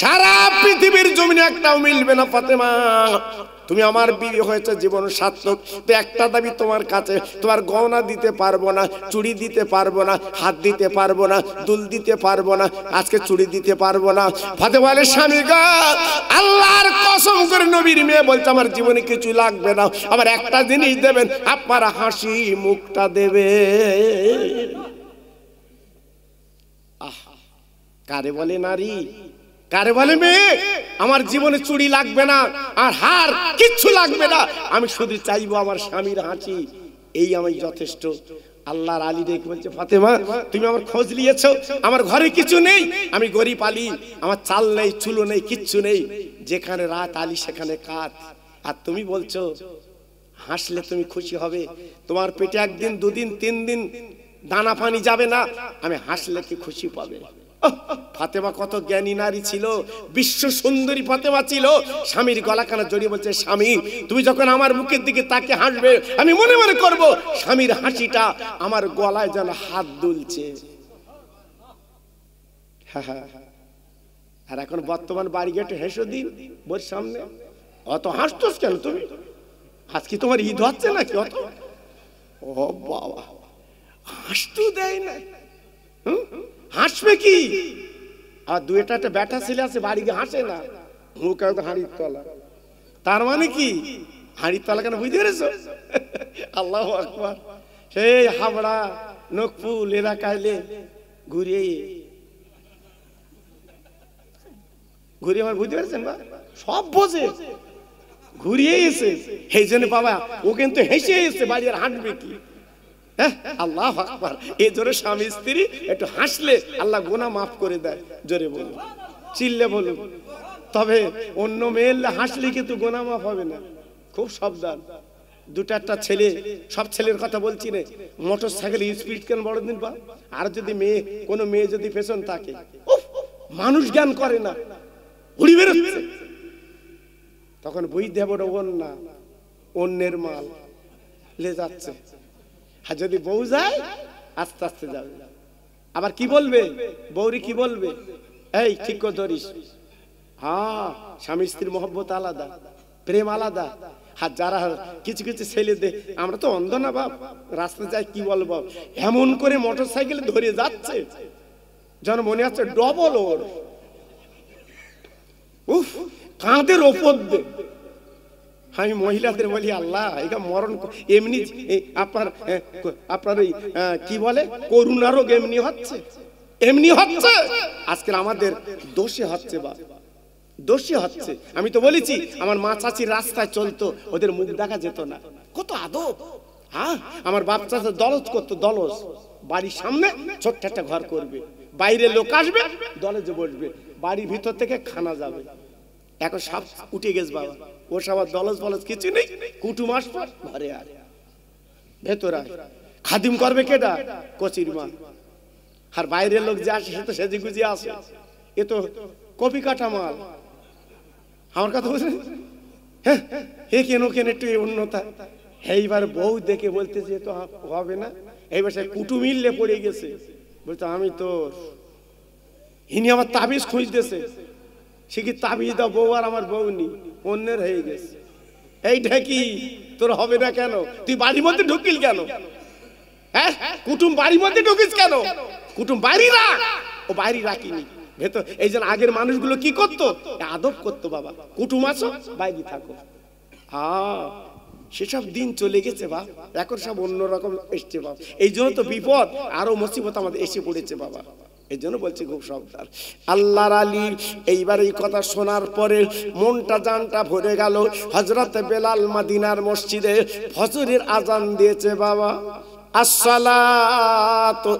সারা পৃথিবীর জমিনে একটাও মিলবে না ফাতেমা তুমি আমার বিয়ে হয়েছে জীবন সার্থক তো একটা দাবি তোমার কাছে তোমার গহনা দিতে পারবো না চুড়ি দিতে পারবো না হাত দিতে পারবো না দুল দিতে পারবো না আজকে চুড়ি দিতে পারবো না ফাতে বলে স্বামী আল্লাহর কসম করে নবীর মেয়ে বলছে আমার জীবনে কিছু লাগবে না আমার একটা জিনিস দেবেন আপনার হাসি মুখটা দেবে কারে বলে নারী কারে বলে মেয়ে আমার জীবনে চুরি লাগবে না আর হার কিচ্ছু লাগবে না আমি শুধু চাইবো আমার স্বামীর হাঁচি এই আমি যথেষ্ট আল্লাহর আলী দেখ বলছে ফাতেমা তুমি আমার খোঁজ নিয়েছ আমার ঘরে কিছু নেই আমি গরিব আলী আমার চাল নেই চুলো নেই কিচ্ছু নেই যেখানে রাত আলী সেখানে কাত আর তুমি বলছো হাসলে তুমি খুশি হবে তোমার পেটে একদিন দুদিন তিন দিন দানা পানি যাবে না আমি হাসলে কি খুশি পাবে ফাতেমা কত জ্ঞানী নারী ছিল বিশ্ব সুন্দরী ফাতেমা ছিল স্বামীর গলাখানা জড়িয়ে বলছে স্বামী তুমি যখন আমার মুখের দিকে তাকে হাসবে আমি মনে মনে করব স্বামীর হাসিটা আমার গলায় যেন হাত দুলছে হ্যাঁ, হ্যাঁ, হ্যাঁ। আর এখন বর্তমান বাড়ি গেটে হেসে দিন বোর সামনে অত হাসতোস কেন তুমি আজ তোমার ঈদ হচ্ছে নাকি অত ও বাবা হাসতো দেয় না হুম হাসবে কি আর দু একটা ব্যাটা ছেলে আছে বাড়ি গিয়ে হাসে না মুখ হাঁড়ির তলা তার মানে কি হাঁড়ির তলা কেন বুঝতে পেরেছ আল্লাহ আকবর সেই হাবড়া নকপুল এলাকাইলে ঘুরে ঘুরে আমার মানে বুঝতে পেরেছেন বা সব বোঝে ঘুরিয়ে এসে সেই জন্য বাবা ও কিন্তু হেসে এসে বাড়ি আর হাঁটবে কি হ্যাঁ, আল্লাহ আকবার জোরে স্বামী স্ত্রী একটু হাসলে আল্লাহ গোনা মাফ করে দেয় জোরে বলুন চিল্লে বলুন তবে অন্য হাসলে কিন্তু গোনা মাফ হবে না খুব সাবধান দুটা একটা ছেলে সব ছেলের কথা বলছি না মোটর সাইকেল স্পিড কেন বড়দিন পা আর যদি মেয়ে কোনো মেয়ে যদি পেছন থাকে মানুষ জ্ঞান করে না উড়ি বেরোচ্ছে তখন বই দেব না অন্যের মাল লে যাচ্ছে আর যদি বউ যায় আস্তে আস্তে যাবে আবার কি বলবে বৌরি কি বলবে এই ঠিক করে ধরিস হ্যাঁ স্বামী স্ত্রীর মহব্বত আলাদা প্রেম আলাদা আর যারা কিছু কিছু ছেলে দে আমরা তো অন্ধ না বাপ রাস্তা যাই কি বলবো এমন করে মোটর সাইকেল ধরে যাচ্ছে যেন মনে হচ্ছে ডবল ওর উফ কাঁধের ওপর দে আমি মহিলাদের বলি আল্লাহ এটা মরণ এমনি আপনার আপনার ওই কি বলে করুণা রোগ এমনি হচ্ছে এমনি হচ্ছে আজকে আমাদের দোষে হচ্ছে বা দোষী হচ্ছে আমি তো বলেছি আমার মা চাচি রাস্তায় চলতো ওদের মুখ দেখা যেত না কত আদব হ্যাঁ আমার বাপ চাচা দলজ করতো দলজ বাড়ির সামনে ছোট্ট একটা ঘর করবে বাইরে লোক আসবে দলজে বসবে বাড়ির ভিতর থেকে খানা যাবে এখন সব উঠে গেছে বাবা ওর সবার দলজ বলজ কিছু নেই কুটুম আসবো ঘরে আর ভেতর খাদিম করবে কেডা কচির মা আর বাইরের লোক যে আসে সে তো সেজে গুজে আসে এ তো কপি কাটা মাল আমার কথা বলছেন হ্যাঁ হে কেন কেন একটু উন্নতা এইবার বউ দেখে বলতেছে যে তো হবে না এইবার সে কুটুমিল্লে পড়ে গেছে বলতো আমি তো ইনি আমার তাবিজ খুঁজতেছে সে কি তাবিজ দাও বউ আর আমার বউ নেই অন্যের হয়ে গেছে এইটা কি তোর হবে না কেন তুই বাড়ির মধ্যে ঢুকিল কেন হ্যাঁ কুটুম বাড়ির মধ্যে ঢুকিস কেন কুটুম বাড়ি রাখ ও বাড়ি রাখিনি ভেতর এই যে আগের মানুষগুলো কি করতো আদব করতো বাবা কুটুম আছো বাইরে থাকো হ্যাঁ সেসব দিন চলে গেছে বা এখন সব অন্যরকম এসছে বাপ এই জন্য তো বিপদ আরো মুসিবত আমাদের এসে পড়েছে বাবা এই জন্য বলছি খুব সাবধান আল্লাহর আলী এইবার এই কথা শোনার পরে মনটা জানটা ভরে গেল হজরত বেলাল মাদিনার মসজিদে ফজরের আজান দিয়েছে বাবা আপাদের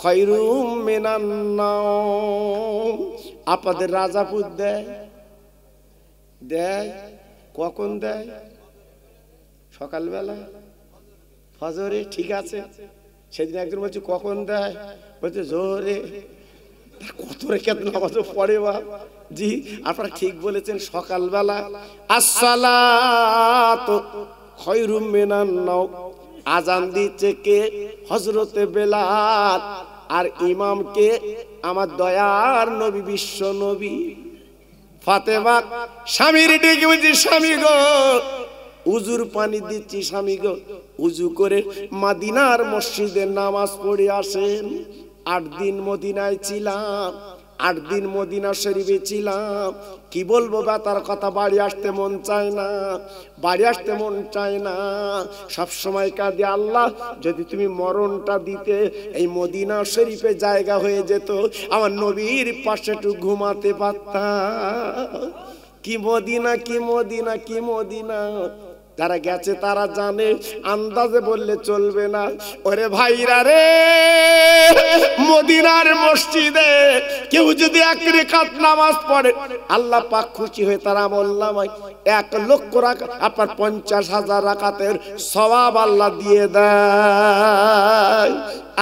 খয়রুম মিনান রাজাপুর দেয় দেয় কখন দেয় সকালবেলা ফজরে ঠিক আছে সেদিন একজন বলছে কখন দেয় বলছে জোরে কত রেখাত নামাজও পড়ে বা জি আপনারা ঠিক বলেছেন সকালবেলা আসসালাত মিনান নাও আজান দিচ্ছে কে হজরতে বেলাল আর ইমামকে আমার দয়ার নবী বিশ্ব নবী ফাতেমা স্বামীর ডেকে বলছি স্বামী গো উজুর পানি দিচ্ছি স্বামী গো উজু করে মাদিনার মসজিদে নামাজ পড়ে আসেন আট দিন মদিনায় ছিলাম আট দিন মদিনা শরীফে ছিলাম কি বলবো বা তার কথা বাড়ি আসতে মন চায় না বাড়ি আসতে মন চায় না সব সময় কাঁদে আল্লাহ যদি তুমি মরণটা দিতে এই মদিনা শরীফে জায়গা হয়ে যেত আমার নবীর পাশে একটু ঘুমাতে পারতাম কি মদিনা কি মদিনা কি মদিনা যারা গেছে তারা জানে আন্দাজে বললে চলবে না ওরে ভাইরা রে মদিনার মসজিদে কেউ যদি এক রেখাত নামাজ পড়ে আল্লাহ পাক খুশি হয়ে তারা বললাম এক লক্ষ রাখা আপনার পঞ্চাশ হাজার রাখাতের সবাব আল্লাহ দিয়ে দেয়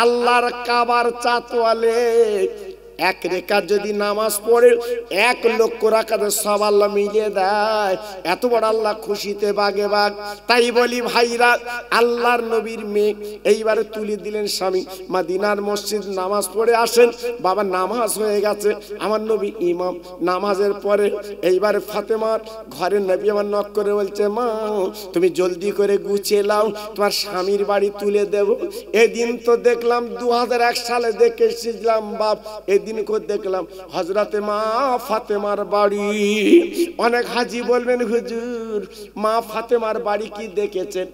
আল্লাহর কাবার চাতওয়ালে এক রেখা যদি নামাজ পড়ে এক লক্ষ রাখাতে সব আল্লাহ মিলিয়ে দেয় এত বড় আল্লাহ খুশিতে বাগে বাঘ তাই বলি ভাইরা আল্লাহর নবীর মেয়ে এইবারে তুলে দিলেন স্বামী মা দিনার মসজিদ নামাজ পড়ে আসেন বাবা নামাজ হয়ে গেছে আমার নবী ইমাম নামাজের পরে এইবারে ফাতেমার ঘরে নবী আমার নক করে বলছে মা তুমি জলদি করে গুছিয়ে লাও তোমার স্বামীর বাড়ি তুলে দেব এদিন তো দেখলাম দু সালে দেখে এসেছিলাম বাপ এদিন দিন করে দেখলাম হজরতে মা ফাতেমার বাড়ি অনেক হাজি বলবেন হুজুর মা ফাতেমার বাড়ি কি দেখেছেন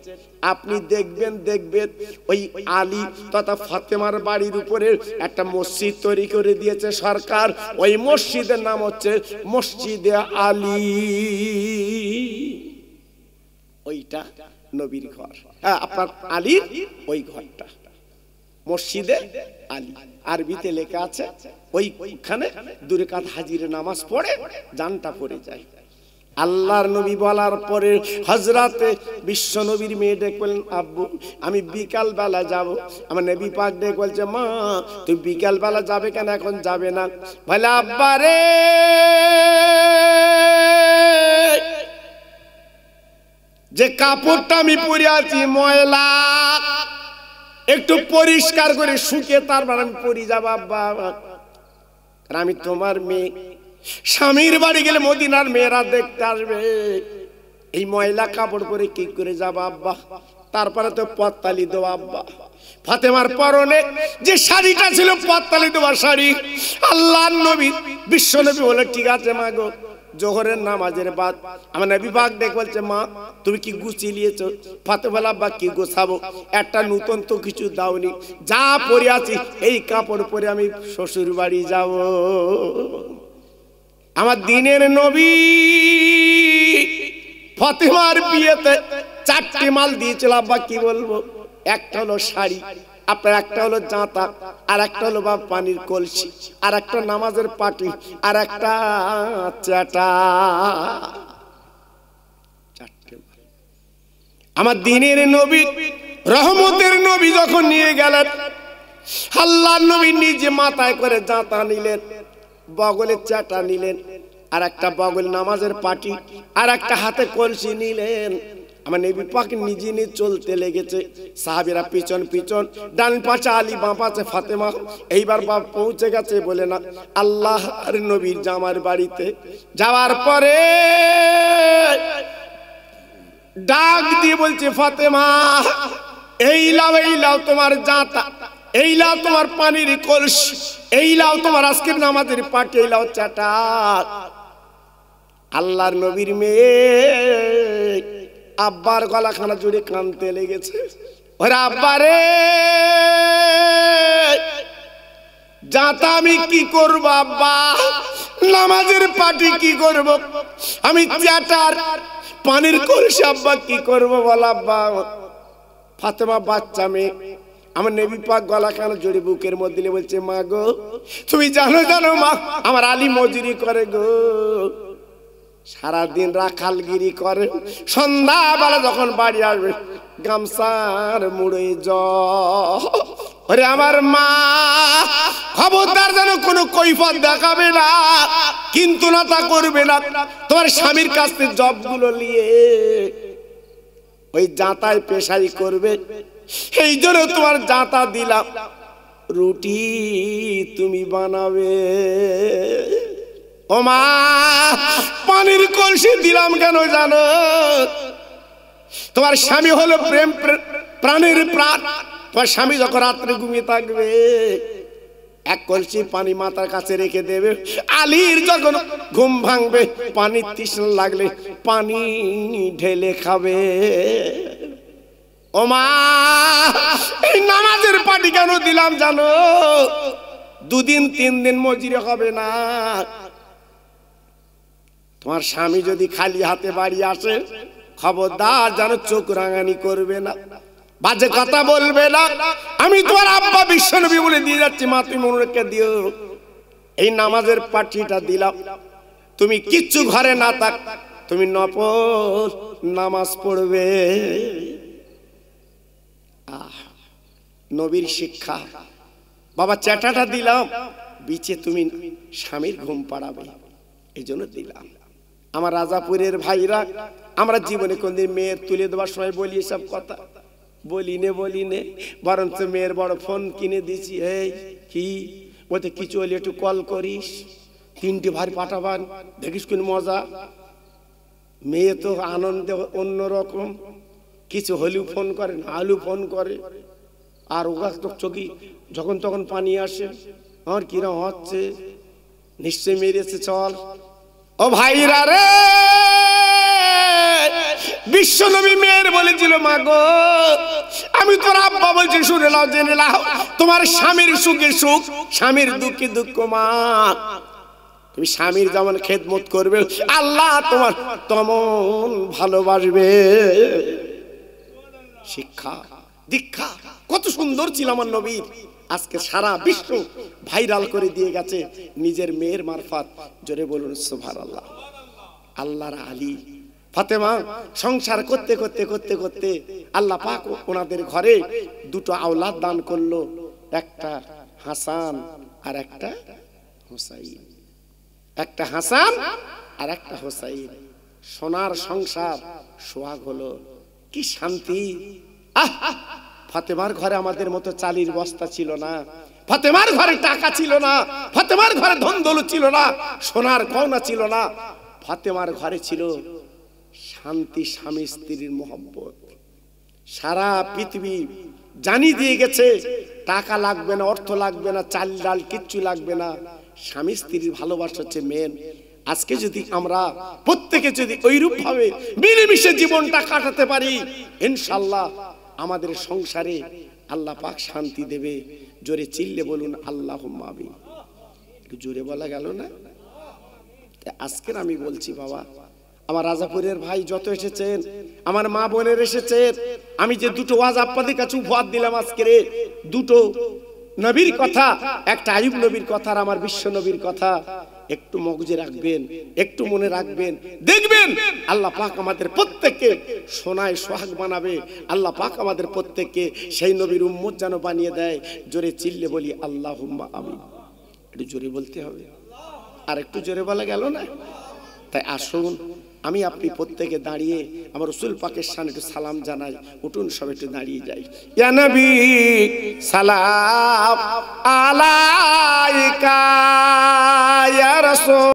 আপনি দেখবেন দেখবেন ওই আলী তথা ফাতেমার বাড়ির উপরে একটা মসজিদ তৈরি করে দিয়েছে সরকার ওই মসজিদের নাম হচ্ছে মসজিদে আলী ওইটা নবীর ঘর হ্যাঁ আপনার আলীর ওই ঘরটা মসজিদে আলী আরবিতে লেখা আছে ওইখানে কাত হাজিরে নামাজ পড়ে জানটা পড়ে যায় আল্লাহর নবী বলার পরে হজরাতে বিশ্ব নবীর মেয়ে ডেকে বললেন আব্বু আমি বিকালবেলা যাব আমার নবী পাক ডেকে বলছে মা তুই বিকালবেলা যাবে কেন এখন যাবে না বলে আব্বা রে যে কাপড়টা আমি পরে আছি ময়লা একটু পরিষ্কার করে শুকে তারপর আমি পরি যাব আর আমি তোমার মেয়ে স্বামীর বাড়ি গেলে মদিনার মেয়েরা দেখতে আসবে এই ময়লা কাপড় পরে কি করে যাব আব্বা তারপরে তো পত্তালি দেব আব্বা ফাতেমার পরনে যে শাড়িটা ছিল পত্তালি দেওয়া শাড়ি আল্লাহ নবী বিশ্ব নবী বলে ঠিক আছে মাগো জোহরের নামাজের বাদ আমার বিভাগ দেখ বলছে মা তুমি কি গুছিয়ে নিয়েছো ফাতেবেলা বা কি গোছাবো একটা নতুন তো কিছু দাওনি যা পরে আছি এই কাপড় পরে আমি শ্বশুর বাড়ি যাব আমার দিনের নবী ফতেমার বিয়েতে চারটি মাল দিয়েছিল আব্বা কি বলবো একটা হলো শাড়ি আপনার একটা হলো জাঁতা আর একটা হলো বা পানির কলসি আর একটা নামাজের পাটি আর একটা চাটা আমার দিনের নবী রহমতের নবী যখন নিয়ে গেলেন আল্লাহ নবী নিজে মাথায় করে জাঁতা নিলেন বগলে চাটা নিলেন আর একটা বগল নামাজের পাটি আর একটা হাতে কলসি নিলেন আমার নবী পাক নিজে নিয়ে চলতে লেগেছে সাহাবিরা পিছন পিছন ডান পাচা আলী বাঁ পাচে ফাতেমা এইবার বাপ পৌঁছে গেছে বলে না আল্লাহ আর নবীর জামার বাড়িতে যাওয়ার পরে ডাক দিয়ে বলছে ফাতেমা এই লাও এই লাও তোমার জাতা এই লাও তোমার পানির কলস এই লাও তোমার আজকের নামাজের পাটি এই লাও চাটা আল্লাহর নবীর মেয়ে আব্বার গলাখানা জুড়ে কানতে লেগেছে ওরে আব্বারে যাতা আমি কি করব আব্বা নামাজের পাটি কি করব আমি চাটার পানির কলসি আব্বা কি করব বল আব্বা ফাতেমা বাচ্চা মেয়ে আমার নেবি পাক গলা কেন জড়ি বুকের মধ্যে বলছে মা গো তুমি জানো জানো মা আমার আলী মজুরি করে গো সারাদিন রাখালগিরি করেন সন্ধ্যাবেলা যখন বাড়ি আসবেন গামছার মুড়ে জরে আমার মা খবরদার যেন কোনো কৈফত দেখাবে না কিন্তু না তা করবে না তোমার স্বামীর কাছ থেকে জবগুলো নিয়ে ওই জাঁতায় পেশাই করবে এই জন্য তোমার জাঁতা দিলাম রুটি তুমি বানাবে ও মা পানির কলসি দিলাম কেন জানো তোমার স্বামী হলো প্রেম প্রাণের প্রাণ তোমার স্বামী যখন রাত্রে ঘুমিয়ে থাকবে এক কলসি পানি মাথার কাছে রেখে দেবে আলীর যখন ঘুম ভাঙবে পানি তৃষ্ণ লাগলে পানি ঢেলে খাবে ওমা এই নামাজের পাটি কেন দিলাম জানো দুদিন তিন দিন মজুরি হবে না তোমার স্বামী যদি খালি হাতে বাড়ি আসে খবরদার যেন চোখ রাঙানি করবে না বাজে কথা বলবে না আমি তোমার আব্বা বিশ্বনবী বলে দিয়ে যাচ্ছি মা তুমি মনে রেখে দিও এই নামাজের পাঠিটা দিলাম তুমি কিচ্ছু ঘরে না থাক তুমি নপর নামাজ পড়বে নবীর শিক্ষা বাবা চ্যাটাটা দিলাম বিচে তুমি স্বামীর ঘুম পাড়াবে এই জন্য দিলাম আমার রাজাপুরের ভাইরা আমরা জীবনে কোনদিন মেয়ের তুলে দেওয়ার সময় বলি এসব কথা বলি নে বলি নে বরঞ্চ মেয়ের বড় ফোন কিনে দিছি এই কি ওতে কিছু হলে একটু কল করিস তিনটি ভারী পাঠাবান দেখিস কোন মজা মেয়ে তো আনন্দে অন্যরকম কিছু হলেও ফোন করে না আলু ফোন করে আর ওগা চকি যখন তখন পানি আসে আমার কিরম হচ্ছে নিশ্চয় মেরেছে চল ও ভাইরা রে বিশ্বনবী মেয়ের বলেছিল মা গো আমি তোর আব্বা বলছি শুনে লাও জেনে লাও তোমার স্বামীর সুখে সুখ স্বামীর দুঃখে দুঃখ মা তুমি স্বামীর যেমন খেদমত করবে আল্লাহ তোমার তেমন ভালোবাসবে শিক্ষা দীক্ষা কত সুন্দর ছিল আমার নবীর আজকে সারা বিশ্ব ভাইরাল করে দিয়ে গেছে নিজের মেয়ের মারফাত জোরে বলুন সুভার আল্লাহ আল্লাহর আলী ফাতেমা সংসার করতে করতে করতে করতে আল্লাহ পাক ওনাদের ঘরে দুটো আওলাদ দান করলো একটা হাসান আর একটা হোসাইন একটা হাসান আর একটা হোসাইন সোনার সংসার সোহাগ হলো কি শান্তি আহ ফাতেমার ঘরে আমাদের মতো চালির বস্তা ছিল না ফাতেমার ঘরে টাকা ছিল না ফাতেমার ঘরে ধন ছিল না সোনার কওনা ছিল না ফাতেমার ঘরে ছিল শান্তি স্বামী স্ত্রীর মোহাম্মত সারা পৃথিবী জানি দিয়ে গেছে টাকা লাগবে না অর্থ লাগবে না চাল ডাল কিচ্ছু লাগবে না স্বামী স্ত্রীর ভালোবাসা হচ্ছে মেন আজকে যদি আমরা প্রত্যেকে যদি ওইরূপ ভাবে মিলেমিশে জীবনটা কাটাতে পারি ইনশাল্লাহ আমাদের সংসারে আল্লাহ পাক শান্তি দেবে জোরে চিল্লে বলুন আল্লাহ মাবি জোরে বলা গেল না আজকের আমি বলছি বাবা আমার রাজাপুরের ভাই যত এসেছেন আমার মা বোনের এসেছেন আমি যে দুটো ওয়াজ আপনাদের কাছে উপহার দিলাম আজকের দুটো নবীর কথা একটা আয়ুব নবীর কথা আর আমার বিশ্ব নবীর কথা একটু মগজে রাখবেন একটু মনে রাখবেন দেখবেন আল্লাহ পাক আমাদের প্রত্যেককে সোনায় সোহাগ বানাবে আল্লাহ পাক আমাদের প্রত্যেককে সেই নবীর উম্মত যেন বানিয়ে দেয় জোরে চিল্লে বলি আল্লাহ হুম্মা আমি একটু জোরে বলতে হবে আর একটু জোরে বলা গেল না তাই আসুন আমি আপনি প্রত্যেকে দাঁড়িয়ে আমার রসুল পাকের সামনে একটু সালাম জানাই উঠুন সব একটু দাঁড়িয়ে যাই ইয়ানবি সালাম আলাইকা ইয়া রাসূল